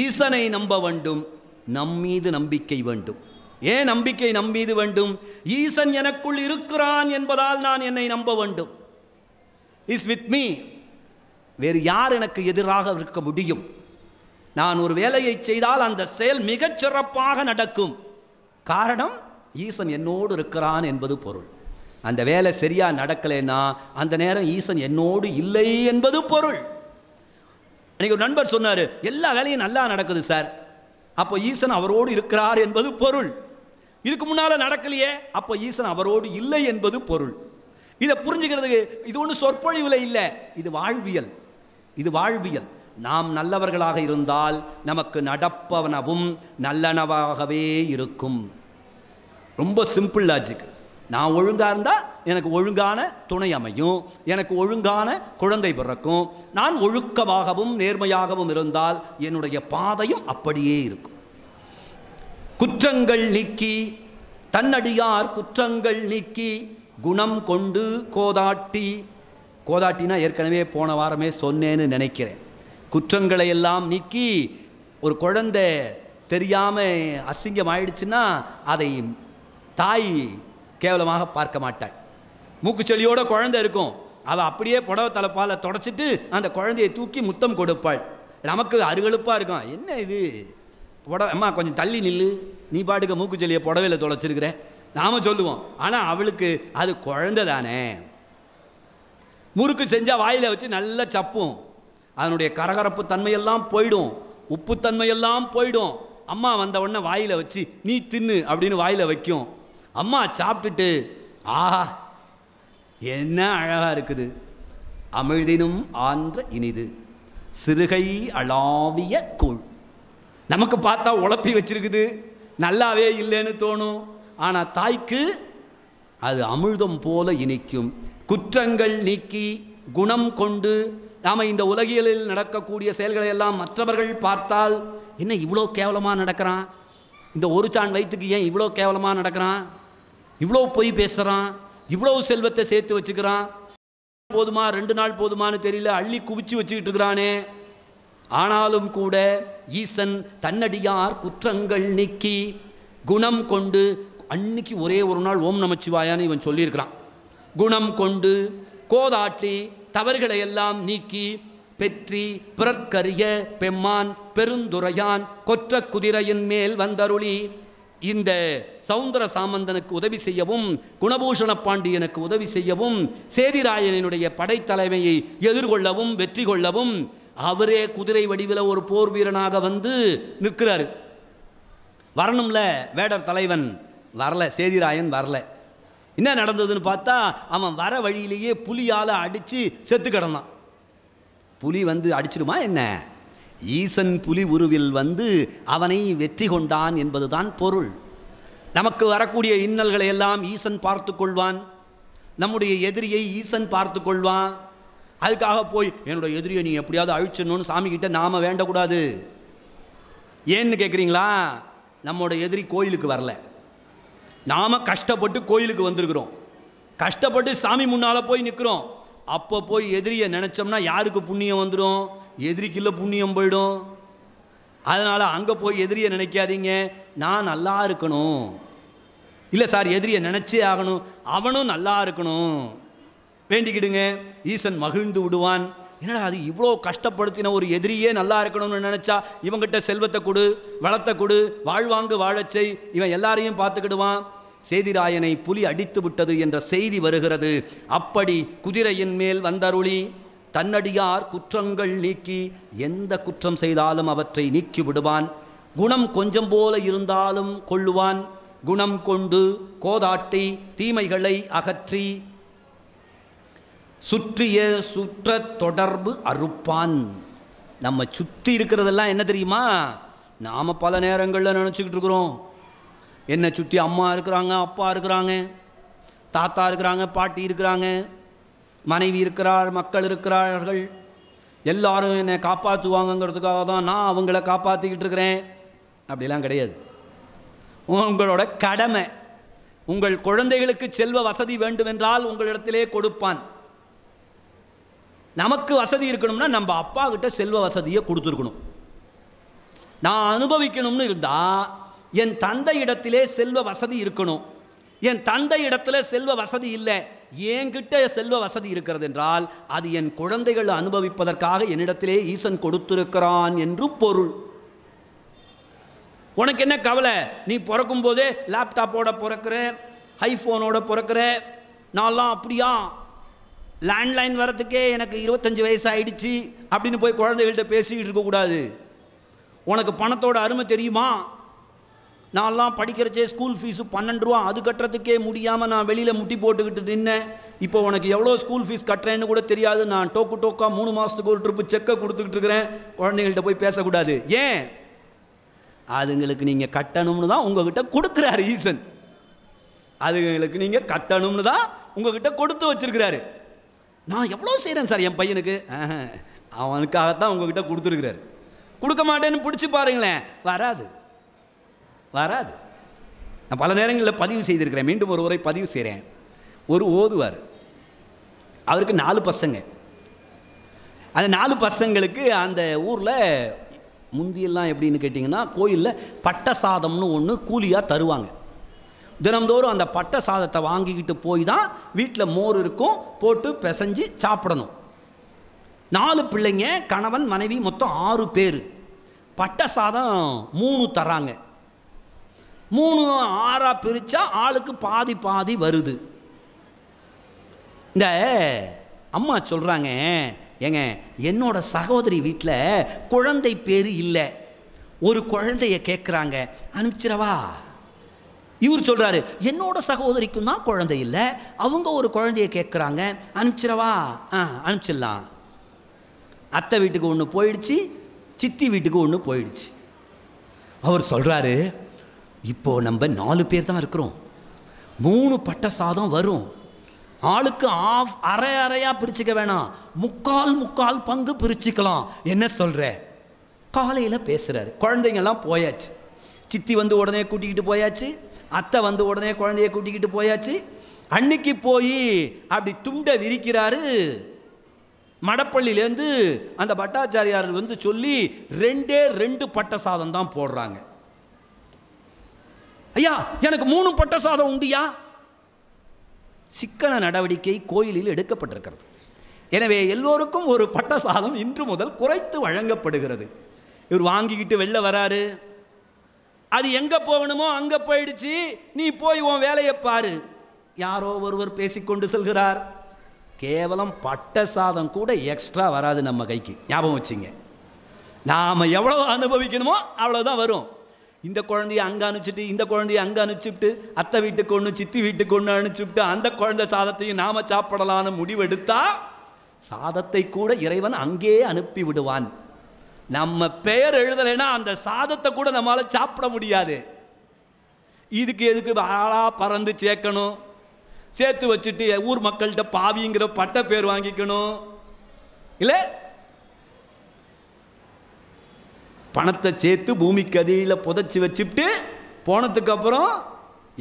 ஈசனை நம்ப வேண்டும் நம்மீது நம்பிக்கை வேண்டும் ஏன் நம்பிக்கை நம் வேண்டும் ஈசன் எனக்குள் இருக்கிறான் என்பதால் நான் என்னை நம்ப வேண்டும் இஸ் வித் மீ வேறு யார் எனக்கு எதிராக இருக்க முடியும் நான் ஒரு வேலையை செய்தால் அந்த செயல் மிகச் சிறப்பாக நடக்கும் காரணம் ஈசன் என்னோடு இருக்கிறான் என்பது பொருள் அந்த வேலை சரியாக நடக்கலைன்னா அந்த நேரம் ஈசன் என்னோடு இல்லை என்பது பொருள் அன்றைக்கி ஒரு நண்பர் சொன்னார் எல்லா வேலையும் நல்லா நடக்குது சார் அப்போ ஈசன் அவரோடு இருக்கிறார் என்பது பொருள் இதுக்கு முன்னால் நடக்கலையே அப்போ ஈசன் அவரோடு இல்லை என்பது பொருள் இதை புரிஞ்சுக்கிறதுக்கு இது ஒன்றும் சொற்பொழிவில் இல்லை இது வாழ்வியல் இது வாழ்வியல் நாம் நல்லவர்களாக இருந்தால் நமக்கு நடப்பவனவும் நல்லனவாகவே இருக்கும் ரொம்ப சிம்பிள் லாஜிக் நான் ஒழுங்காக இருந்தால் எனக்கு ஒழுங்கான துணை அமையும் எனக்கு ஒழுங்கான குழந்தை பிறக்கும் நான் ஒழுக்கமாகவும் நேர்மையாகவும் இருந்தால் என்னுடைய பாதையும் அப்படியே இருக்கும் குற்றங்கள் நீக்கி தன்னடியார் குற்றங்கள் நீக்கி குணம் கொண்டு கோதாட்டி கோதாட்டினா ஏற்கனவே போன வாரமே சொன்னேன்னு நினைக்கிறேன் குற்றங்களை எல்லாம் நீக்கி ஒரு குழந்தை தெரியாமல் அசிங்கம் ஆயிடுச்சுன்னா அதை தாய் கேவலமாக பார்க்க மாட்டாள் மூக்குச்செளியோட குழந்தை இருக்கும் அவள் அப்படியே புடவை தலைப்பால் தொடச்சிட்டு அந்த குழந்தையை தூக்கி முத்தம் கொடுப்பாள் நமக்கு அருகழுப்பாக இருக்கும் என்ன இது புடவை அம்மா கொஞ்சம் தள்ளி நில்லு நீ பாட்டுக்க மூக்குச்செளியை புடவையில் தொலைச்சிருக்கிறேன் நாம் சொல்லுவோம் ஆனால் அவளுக்கு அது குழந்தை தானே முறுக்கு செஞ்சால் வாயில் வச்சு நல்லா சப்பும் அதனுடைய கரகரப்பு தன்மையெல்லாம் போயிடும் உப்புத்தன்மையெல்லாம் போயிடும் அம்மா வந்த உடனே வாயில் வச்சு நீ தின்னு அப்படின்னு வாயில் வைக்கும் அம்மா சாப்பிட்டுட்டு ஆஹா என்ன அழகாக இருக்குது அமிழ்தினும் ஆன்ற இனிது சிறுகை அளாவிய கூழ் நமக்கு பார்த்தா உழப்பி வச்சிருக்குது நல்லாவே இல்லைன்னு தோணும் ஆனால் தாய்க்கு அது அமிழ்தம் போல இனிக்கும் குற்றங்கள் நீக்கி குணம் கொண்டு நாம் இந்த உலகியலில் நடக்கக்கூடிய செயல்களை எல்லாம் மற்றவர்கள் பார்த்தால் என்ன இவ்வளோ கேவலமாக நடக்கிறான் இந்த ஒரு சான் வயிற்றுக்கு ஏன் இவ்வளோ கேவலமாக நடக்கிறான் இவ்வளோ பொய் பேசுகிறான் இவ்வளோ செல்வத்தை சேர்த்து வச்சுக்கிறான் போதுமா ரெண்டு நாள் போதுமானு தெரியல அள்ளி குவிச்சு வச்சுக்கிட்டு இருக்கிறானே ஆனாலும் கூட ஈசன் தன்னடியார் குற்றங்கள் நீக்கி குணம் கொண்டு அன்னைக்கு ஒரே ஒரு நாள் ஓம் நமச்சிவாயான்னு இவன் சொல்லியிருக்கிறான் குணம் கொண்டு கோதாட்டி தவறுகளை எல்லாம் நீக்கி பெற்றி பிறற்கரிய பெம்மான் பெருந்துரையான் கொற்ற குதிரையின் மேல் வந்தருளி இந்த சவுந்தர சாமந்தனுக்கு உதவி செய்யவும் குணபூஷண பாண்டியனுக்கு உதவி செய்யவும் சேதிராயனினுடைய படைத்தலைமையை எதிர்கொள்ளவும் வெற்றி கொள்ளவும் அவரே குதிரை வடிவில் ஒரு போர் வீரனாக வந்து நிற்கிறார் வரணும்ல வேடர் தலைவன் வரல சேதிராயன் வரல என்ன நடந்ததுன்னு பார்த்தா அவன் வர வழியிலேயே புலியால் அடித்து செத்து கிடந்தான் புலி வந்து அடிச்சிடுமா என்ன ஈசன் புலி உருவில் வந்து அவனை வெற்றி கொண்டான் என்பதுதான் பொருள் நமக்கு வரக்கூடிய இன்னல்களை எல்லாம் ஈசன் பார்த்து கொள்வான் நம்முடைய எதிரியை ஈசன் பார்த்து கொள்வான் அதுக்காக போய் என்னுடைய எதிரியை நீ எப்படியாவது அழிச்சிடணும்னு சாமிக்கிட்ட நாம் வேண்டக்கூடாது ஏன்னு கேட்குறீங்களா நம்மோட எதிரி கோயிலுக்கு வரலை நாம் கஷ்டப்பட்டு கோயிலுக்கு வந்திருக்கிறோம் கஷ்டப்பட்டு சாமி முன்னால் போய் நிற்கிறோம் அப்போ போய் எதிரியை நினச்சோம்னா யாருக்கு புண்ணியம் வந்துடும் எதிரிக்குள்ளே புண்ணியம் போயிடும் அதனால் அங்கே போய் எதிரியை நினைக்காதீங்க நான் நல்லா இருக்கணும் இல்லை சார் எதிரியை நினச்சே ஆகணும் அவனும் நல்லா இருக்கணும் வேண்டிக்கிடுங்க ஈசன் மகிழ்ந்து விடுவான் என்னடா அது இவ்வளோ கஷ்டப்படுத்தின ஒரு எதிரியே நல்லா இருக்கணும்னு நினச்சா இவங்கிட்ட செல்வத்தை கொடு வளத்தை கொடு வாழ்வாங்கு வாழச்சை இவன் எல்லாரையும் பார்த்துக்கிடுவான் சேதிராயனை புலி அடித்து விட்டது என்ற செய்தி வருகிறது அப்படி குதிரையின் மேல் வந்தருளி தன்னடியார் குற்றங்கள் நீக்கி எந்த குற்றம் செய்தாலும் அவற்றை நீக்கி விடுவான் குணம் கொஞ்சம் போல இருந்தாலும் கொள்ளுவான் குணம் கொண்டு கோதாட்டி தீமைகளை அகற்றி சுற்றிய சுற்ற தொடர்பு அறுப்பான் நம்ம சுற்றி இருக்கிறதெல்லாம் என்ன தெரியுமா நாம் பல நேரங்களில் நினச்சிக்கிட்டு இருக்கிறோம் என்னை சுற்றி அம்மா இருக்கிறாங்க அப்பா இருக்கிறாங்க தாத்தா இருக்கிறாங்க பாட்டி இருக்கிறாங்க மனைவி இருக்கிறார் மக்கள் இருக்கிறார்கள் எல்லாரும் என்னை காப்பாற்றுவாங்கங்கிறதுக்காக தான் நான் அவங்கள காப்பாற்றிக்கிட்டு இருக்கிறேன் அப்படிலாம் கிடையாது உங்களோட கடமை உங்கள் குழந்தைகளுக்கு செல்வ வசதி வேண்டுமென்றால் உங்களிடத்திலே கொடுப்பான் நமக்கு வசதி இருக்கணும்னா நம்ம அப்பா கிட்ட செல்வ வசதியை கொடுத்துருக்கணும் நான் அனுபவிக்கணும்னு இருந்தால் என் தந்தை இடத்திலே செல்வ வசதி இருக்கணும் என் தந்தை இடத்துல செல்வ வசதி இல்லை என்கிட்ட செல்வ வசதி இருக்கிறது என்றால் அது என் குழந்தைகள் அனுபவிப்பதற்காக என்னிடத்திலே ஈசன் கொடுத்திருக்கிறான் என்று பொருள் உனக்கு என்ன கவலை நீ பிறக்கும் போதே லேப்டாப்போட பிறக்கிற ஐஃபோனோட பிறக்கிற நான்லாம் அப்படியா லேண்ட்லைன் வரத்துக்கே எனக்கு இருபத்தஞ்சி வயசு ஆயிடுச்சு அப்படின்னு போய் குழந்தைகள்கிட்ட பேசிக்கிட்டு இருக்கக்கூடாது உனக்கு பணத்தோட அருமை தெரியுமா நான்லாம் படிக்கிறச்சே ஸ்கூல் ஃபீஸு பன்னெண்டு ரூபா அது கட்டுறதுக்கே முடியாமல் நான் வெளியில் முட்டி போட்டுக்கிட்டு நின்னேன் இப்போ உனக்கு எவ்வளோ ஸ்கூல் ஃபீஸ் கட்டுறேன்னு கூட தெரியாது நான் டோக்கு டோக்கா மூணு மாதத்துக்கு ஒரு ட்ரிப்பு செக்கை கொடுத்துக்கிட்டு இருக்கிறேன் குழந்தைங்கள்ட்ட போய் பேசக்கூடாது ஏன் அதுங்களுக்கு நீங்கள் கட்டணும்னு தான் உங்ககிட்ட கொடுக்குறாரு ஈசன் அதுங்களுக்கு நீங்கள் கட்டணும்னு தான் உங்ககிட்ட கொடுத்து வச்சுருக்கிறாரு நான் எவ்வளோ செய்கிறேன் சார் என் பையனுக்கு அவனுக்காகத்தான் உங்ககிட்ட கொடுத்துருக்குறாரு கொடுக்க மாட்டேன்னு பிடிச்சி பாருங்களேன் வராது வராது நான் பல நேரங்களில் பதிவு செய்திருக்கிறேன் மீண்டும் ஒரு முறை பதிவு செய்கிறேன் ஒரு ஓதுவார் அவருக்கு நாலு பசங்க அந்த நாலு பசங்களுக்கு அந்த ஊரில் முந்தியெல்லாம் எப்படின்னு கேட்டிங்கன்னா கோயிலில் பட்டசாதம்னு சாதம்னு ஒன்று கூலியாக தருவாங்க தினம்தோறும் அந்த பட்டை சாதத்தை வாங்கிக்கிட்டு போய் தான் வீட்டில் மோர் இருக்கும் போட்டு பிசைஞ்சு சாப்பிடணும் நாலு பிள்ளைங்க கணவன் மனைவி மொத்தம் ஆறு பேர் பட்டை சாதம் மூணு தராங்க மூணு ஆறாக பிரித்தா ஆளுக்கு பாதி பாதி வருது இந்த அம்மா சொல்கிறாங்க ஏங்க என்னோட சகோதரி வீட்டில் குழந்தை பேர் இல்லை ஒரு குழந்தைய கேட்குறாங்க அனுப்பிச்சிடவா இவர் சொல்கிறாரு என்னோட சகோதரிக்கும் தான் குழந்தை இல்லை அவங்க ஒரு குழந்தைய கேட்குறாங்க அனுப்பிச்சிடவா ஆ அனுப்பிச்சிடலாம் அத்தை வீட்டுக்கு ஒன்று போயிடுச்சு சித்தி வீட்டுக்கு ஒன்று போயிடுச்சு அவர் சொல்கிறாரு இப்போது நம்ம நாலு பேர் தான் இருக்கிறோம் மூணு பட்ட சாதம் வரும் ஆளுக்கு ஆஃப் அரை அறையாக பிரிச்சுக்க வேணாம் முக்கால் முக்கால் பங்கு பிரிச்சுக்கலாம் என்ன சொல்கிற காலையில் பேசுகிறாரு குழந்தைங்கள்லாம் போயாச்சு சித்தி வந்து உடனே கூட்டிக்கிட்டு போயாச்சு அத்தை வந்து உடனே குழந்தைய கூட்டிக்கிட்டு போயாச்சு அன்னைக்கு போய் அப்படி துண்டை விரிக்கிறாரு மடப்பள்ளியிலேருந்து அந்த பட்டாச்சாரியார் வந்து சொல்லி ரெண்டே ரெண்டு பட்ட சாதம் தான் போடுறாங்க ஐயா எனக்கு மூணு பட்ட சாதம் உண்டியா சிக்கன நடவடிக்கை கோயிலில் எடுக்கப்பட்டிருக்கிறது எனவே எல்லோருக்கும் ஒரு பட்ட சாதம் இன்று முதல் குறைத்து வழங்கப்படுகிறது இவர் வாங்கிக்கிட்டு வெளில வராரு அது எங்கே போகணுமோ அங்கே போயிடுச்சு நீ போய் உன் வேலையை பாரு யாரோ ஒருவர் பேசிக்கொண்டு செல்கிறார் கேவலம் பட்ட சாதம் கூட எக்ஸ்ட்ரா வராது நம்ம கைக்கு ஞாபகம் வச்சுங்க நாம் எவ்வளோ அனுபவிக்கணுமோ அவ்வளோதான் வரும் இந்த குழந்தைய அங்கே அனுப்பிச்சிட்டு இந்த குழந்தைய அங்கே அனுப்பிச்சுட்டு அத்தை வீட்டுக்கு ஒன்று சித்தி வீட்டுக்கு ஒன்று அனுப்பிச்சுட்டு அந்த குழந்தை சாதத்தையும் நாம் சாப்பிடலான்னு முடிவெடுத்தா சாதத்தை கூட இறைவன் அங்கே அனுப்பி விடுவான் நம்ம பெயர் எழுதலைன்னா அந்த சாதத்தை கூட நம்மளால் சாப்பிட முடியாது இதுக்கு எதுக்கு ஆளாக பறந்து சேர்க்கணும் சேர்த்து வச்சுட்டு ஊர் மக்கள்கிட்ட பாவிங்கிற பட்ட பேர் வாங்கிக்கணும் இல்லை பணத்தை சேர்த்து பூமிக்கு அதில் புதைச்சி வச்சுட்டு போனதுக்கப்புறம்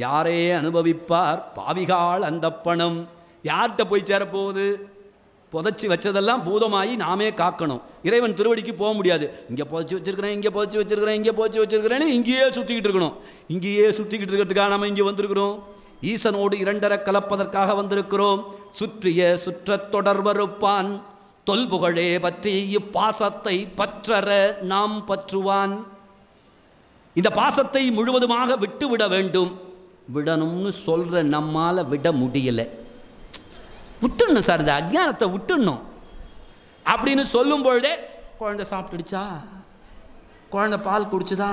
யாரையே அனுபவிப்பார் பாவிகால் அந்த பணம் யார்கிட்ட போய் சேரப்போகுது புதைச்சி வச்சதெல்லாம் பூதமாகி நாமே காக்கணும் இறைவன் திருவடிக்கு போக முடியாது இங்கே புதைச்சி வச்சிருக்கிறேன் இங்கே புதைச்சி வச்சிருக்கிறேன் இங்கே புதைச்சி வச்சிருக்கிறேன்னு இங்கேயே சுற்றிக்கிட்டு இருக்கணும் இங்கேயே சுற்றிக்கிட்டு இருக்கிறதுக்காக நாம் இங்கே வந்திருக்கிறோம் ஈசனோடு இரண்டரை கலப்பதற்காக வந்திருக்கிறோம் சுற்றிய சுற்றத் தொடர்வருப்பான் தொல்புகழே பற்றி இப்பாசத்தை பற்றற நாம் பற்றுவான் இந்த பாசத்தை முழுவதுமாக விட்டுவிட வேண்டும் விடணும்னு சொல்கிற நம்மால் விட முடியலை விட்டுடணும் சார் இந்த அஜானத்தை விட்டுடணும் அப்படின்னு சொல்லும் பொழுதே குழந்தை சாப்பிட்டுடுச்சா குழந்தை பால் குடிச்சுதா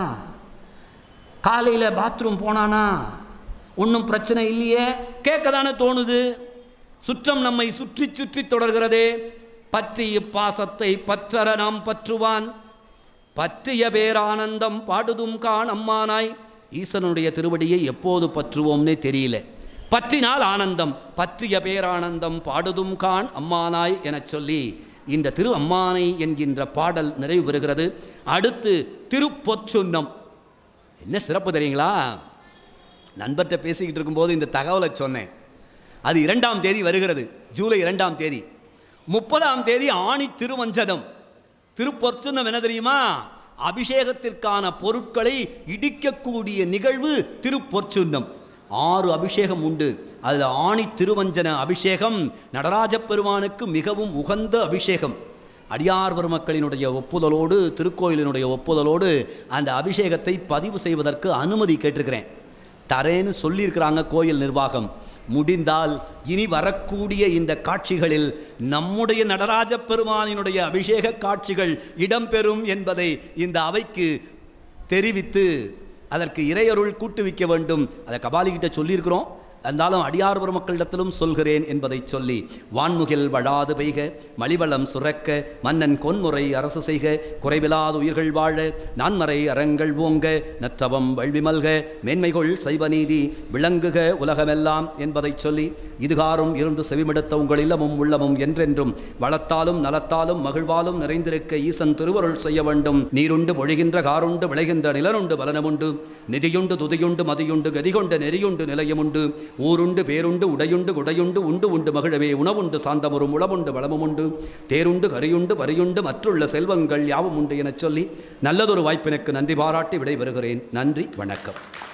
காலையில் பாத்ரூம் போனானா ஒன்றும் பிரச்சனை இல்லையே கேட்க தானே தோணுது சுற்றம் நம்மை சுற்றி சுற்றி தொடர்கிறதே பற்றிய பாசத்தை பற்றற நாம் பற்றுவான் பற்றிய பேரானந்தம் பாடுதும் காணம்மானாய் ஈசனுடைய திருவடியை எப்போது பற்றுவோம்னே தெரியல பற்றினால் ஆனந்தம் பற்றிய பேரானந்தம் பாடுதும் கான் அம்மானாய் எனச் சொல்லி இந்த திரு அம்மானை என்கின்ற பாடல் நிறைவு பெறுகிறது அடுத்து திருப்பொற்சுன்னம் என்ன சிறப்பு தெரியுங்களா நண்பர்கிட்ட பேசிக்கிட்டு இருக்கும்போது இந்த தகவலை சொன்னேன் அது இரண்டாம் தேதி வருகிறது ஜூலை இரண்டாம் தேதி முப்பதாம் தேதி ஆணி திருவஞ்சதம் திருப்பொற்சுன்னம் என்ன தெரியுமா அபிஷேகத்திற்கான பொருட்களை இடிக்கக்கூடிய நிகழ்வு திருப்பொற்சுன்னம் ஆறு அபிஷேகம் உண்டு அதில் ஆணி திருவஞ்சன அபிஷேகம் நடராஜ பெருமானுக்கு மிகவும் உகந்த அபிஷேகம் அடியார் மக்களினுடைய ஒப்புதலோடு திருக்கோயிலினுடைய ஒப்புதலோடு அந்த அபிஷேகத்தை பதிவு செய்வதற்கு அனுமதி கேட்டிருக்கிறேன் தரேன்னு சொல்லியிருக்கிறாங்க கோயில் நிர்வாகம் முடிந்தால் இனி வரக்கூடிய இந்த காட்சிகளில் நம்முடைய நடராஜ பெருமானினுடைய அபிஷேக காட்சிகள் இடம்பெறும் என்பதை இந்த அவைக்கு தெரிவித்து அதற்கு இறையருள் கூட்டுவிக்க வேண்டும் அதை கபாலிக்கிட்ட சொல்லியிருக்கிறோம் இருந்தாலும் அடியார் மக்களிடத்திலும் சொல்கிறேன் என்பதை சொல்லி வான்முகில் வழாது பெய்க மலிவளம் சுரக்க மன்னன் கொன்முறை அரசு செய்க குறைவிலாத உயிர்கள் வாழ நான்மறை அறங்கள் ஓங்க நற்றவம் வல்விமல்க மேன்மைகொள் சைவநீதி விளங்குக உலகமெல்லாம் என்பதை சொல்லி இதுகாரும் இருந்து செவிமிடுத்த உங்கள் இல்லமும் உள்ளமும் என்றென்றும் வளத்தாலும் நலத்தாலும் மகிழ்வாலும் நிறைந்திருக்க ஈசன் திருவருள் செய்ய வேண்டும் நீருண்டு ஒழிகின்ற காருண்டு விளைகின்ற நிலனுண்டு பலனமுண்டு நிதியுண்டு துதியுண்டு மதியுண்டு கதிகொண்டு நெறியுண்டு நிலையமுண்டு ஊருண்டு பேருண்டு உடையுண்டு குடையுண்டு உண்டு உண்டு மகிழவே உணவுண்டு சாந்தமொரு உளவுண்டு வளமுண்டு தேருண்டு கரியுண்டு வரியுண்டு மற்றுள்ள செல்வங்கள் யாவும் உண்டு எனச் சொல்லி நல்லதொரு வாய்ப்பினுக்கு நன்றி பாராட்டி விடைபெறுகிறேன் நன்றி வணக்கம்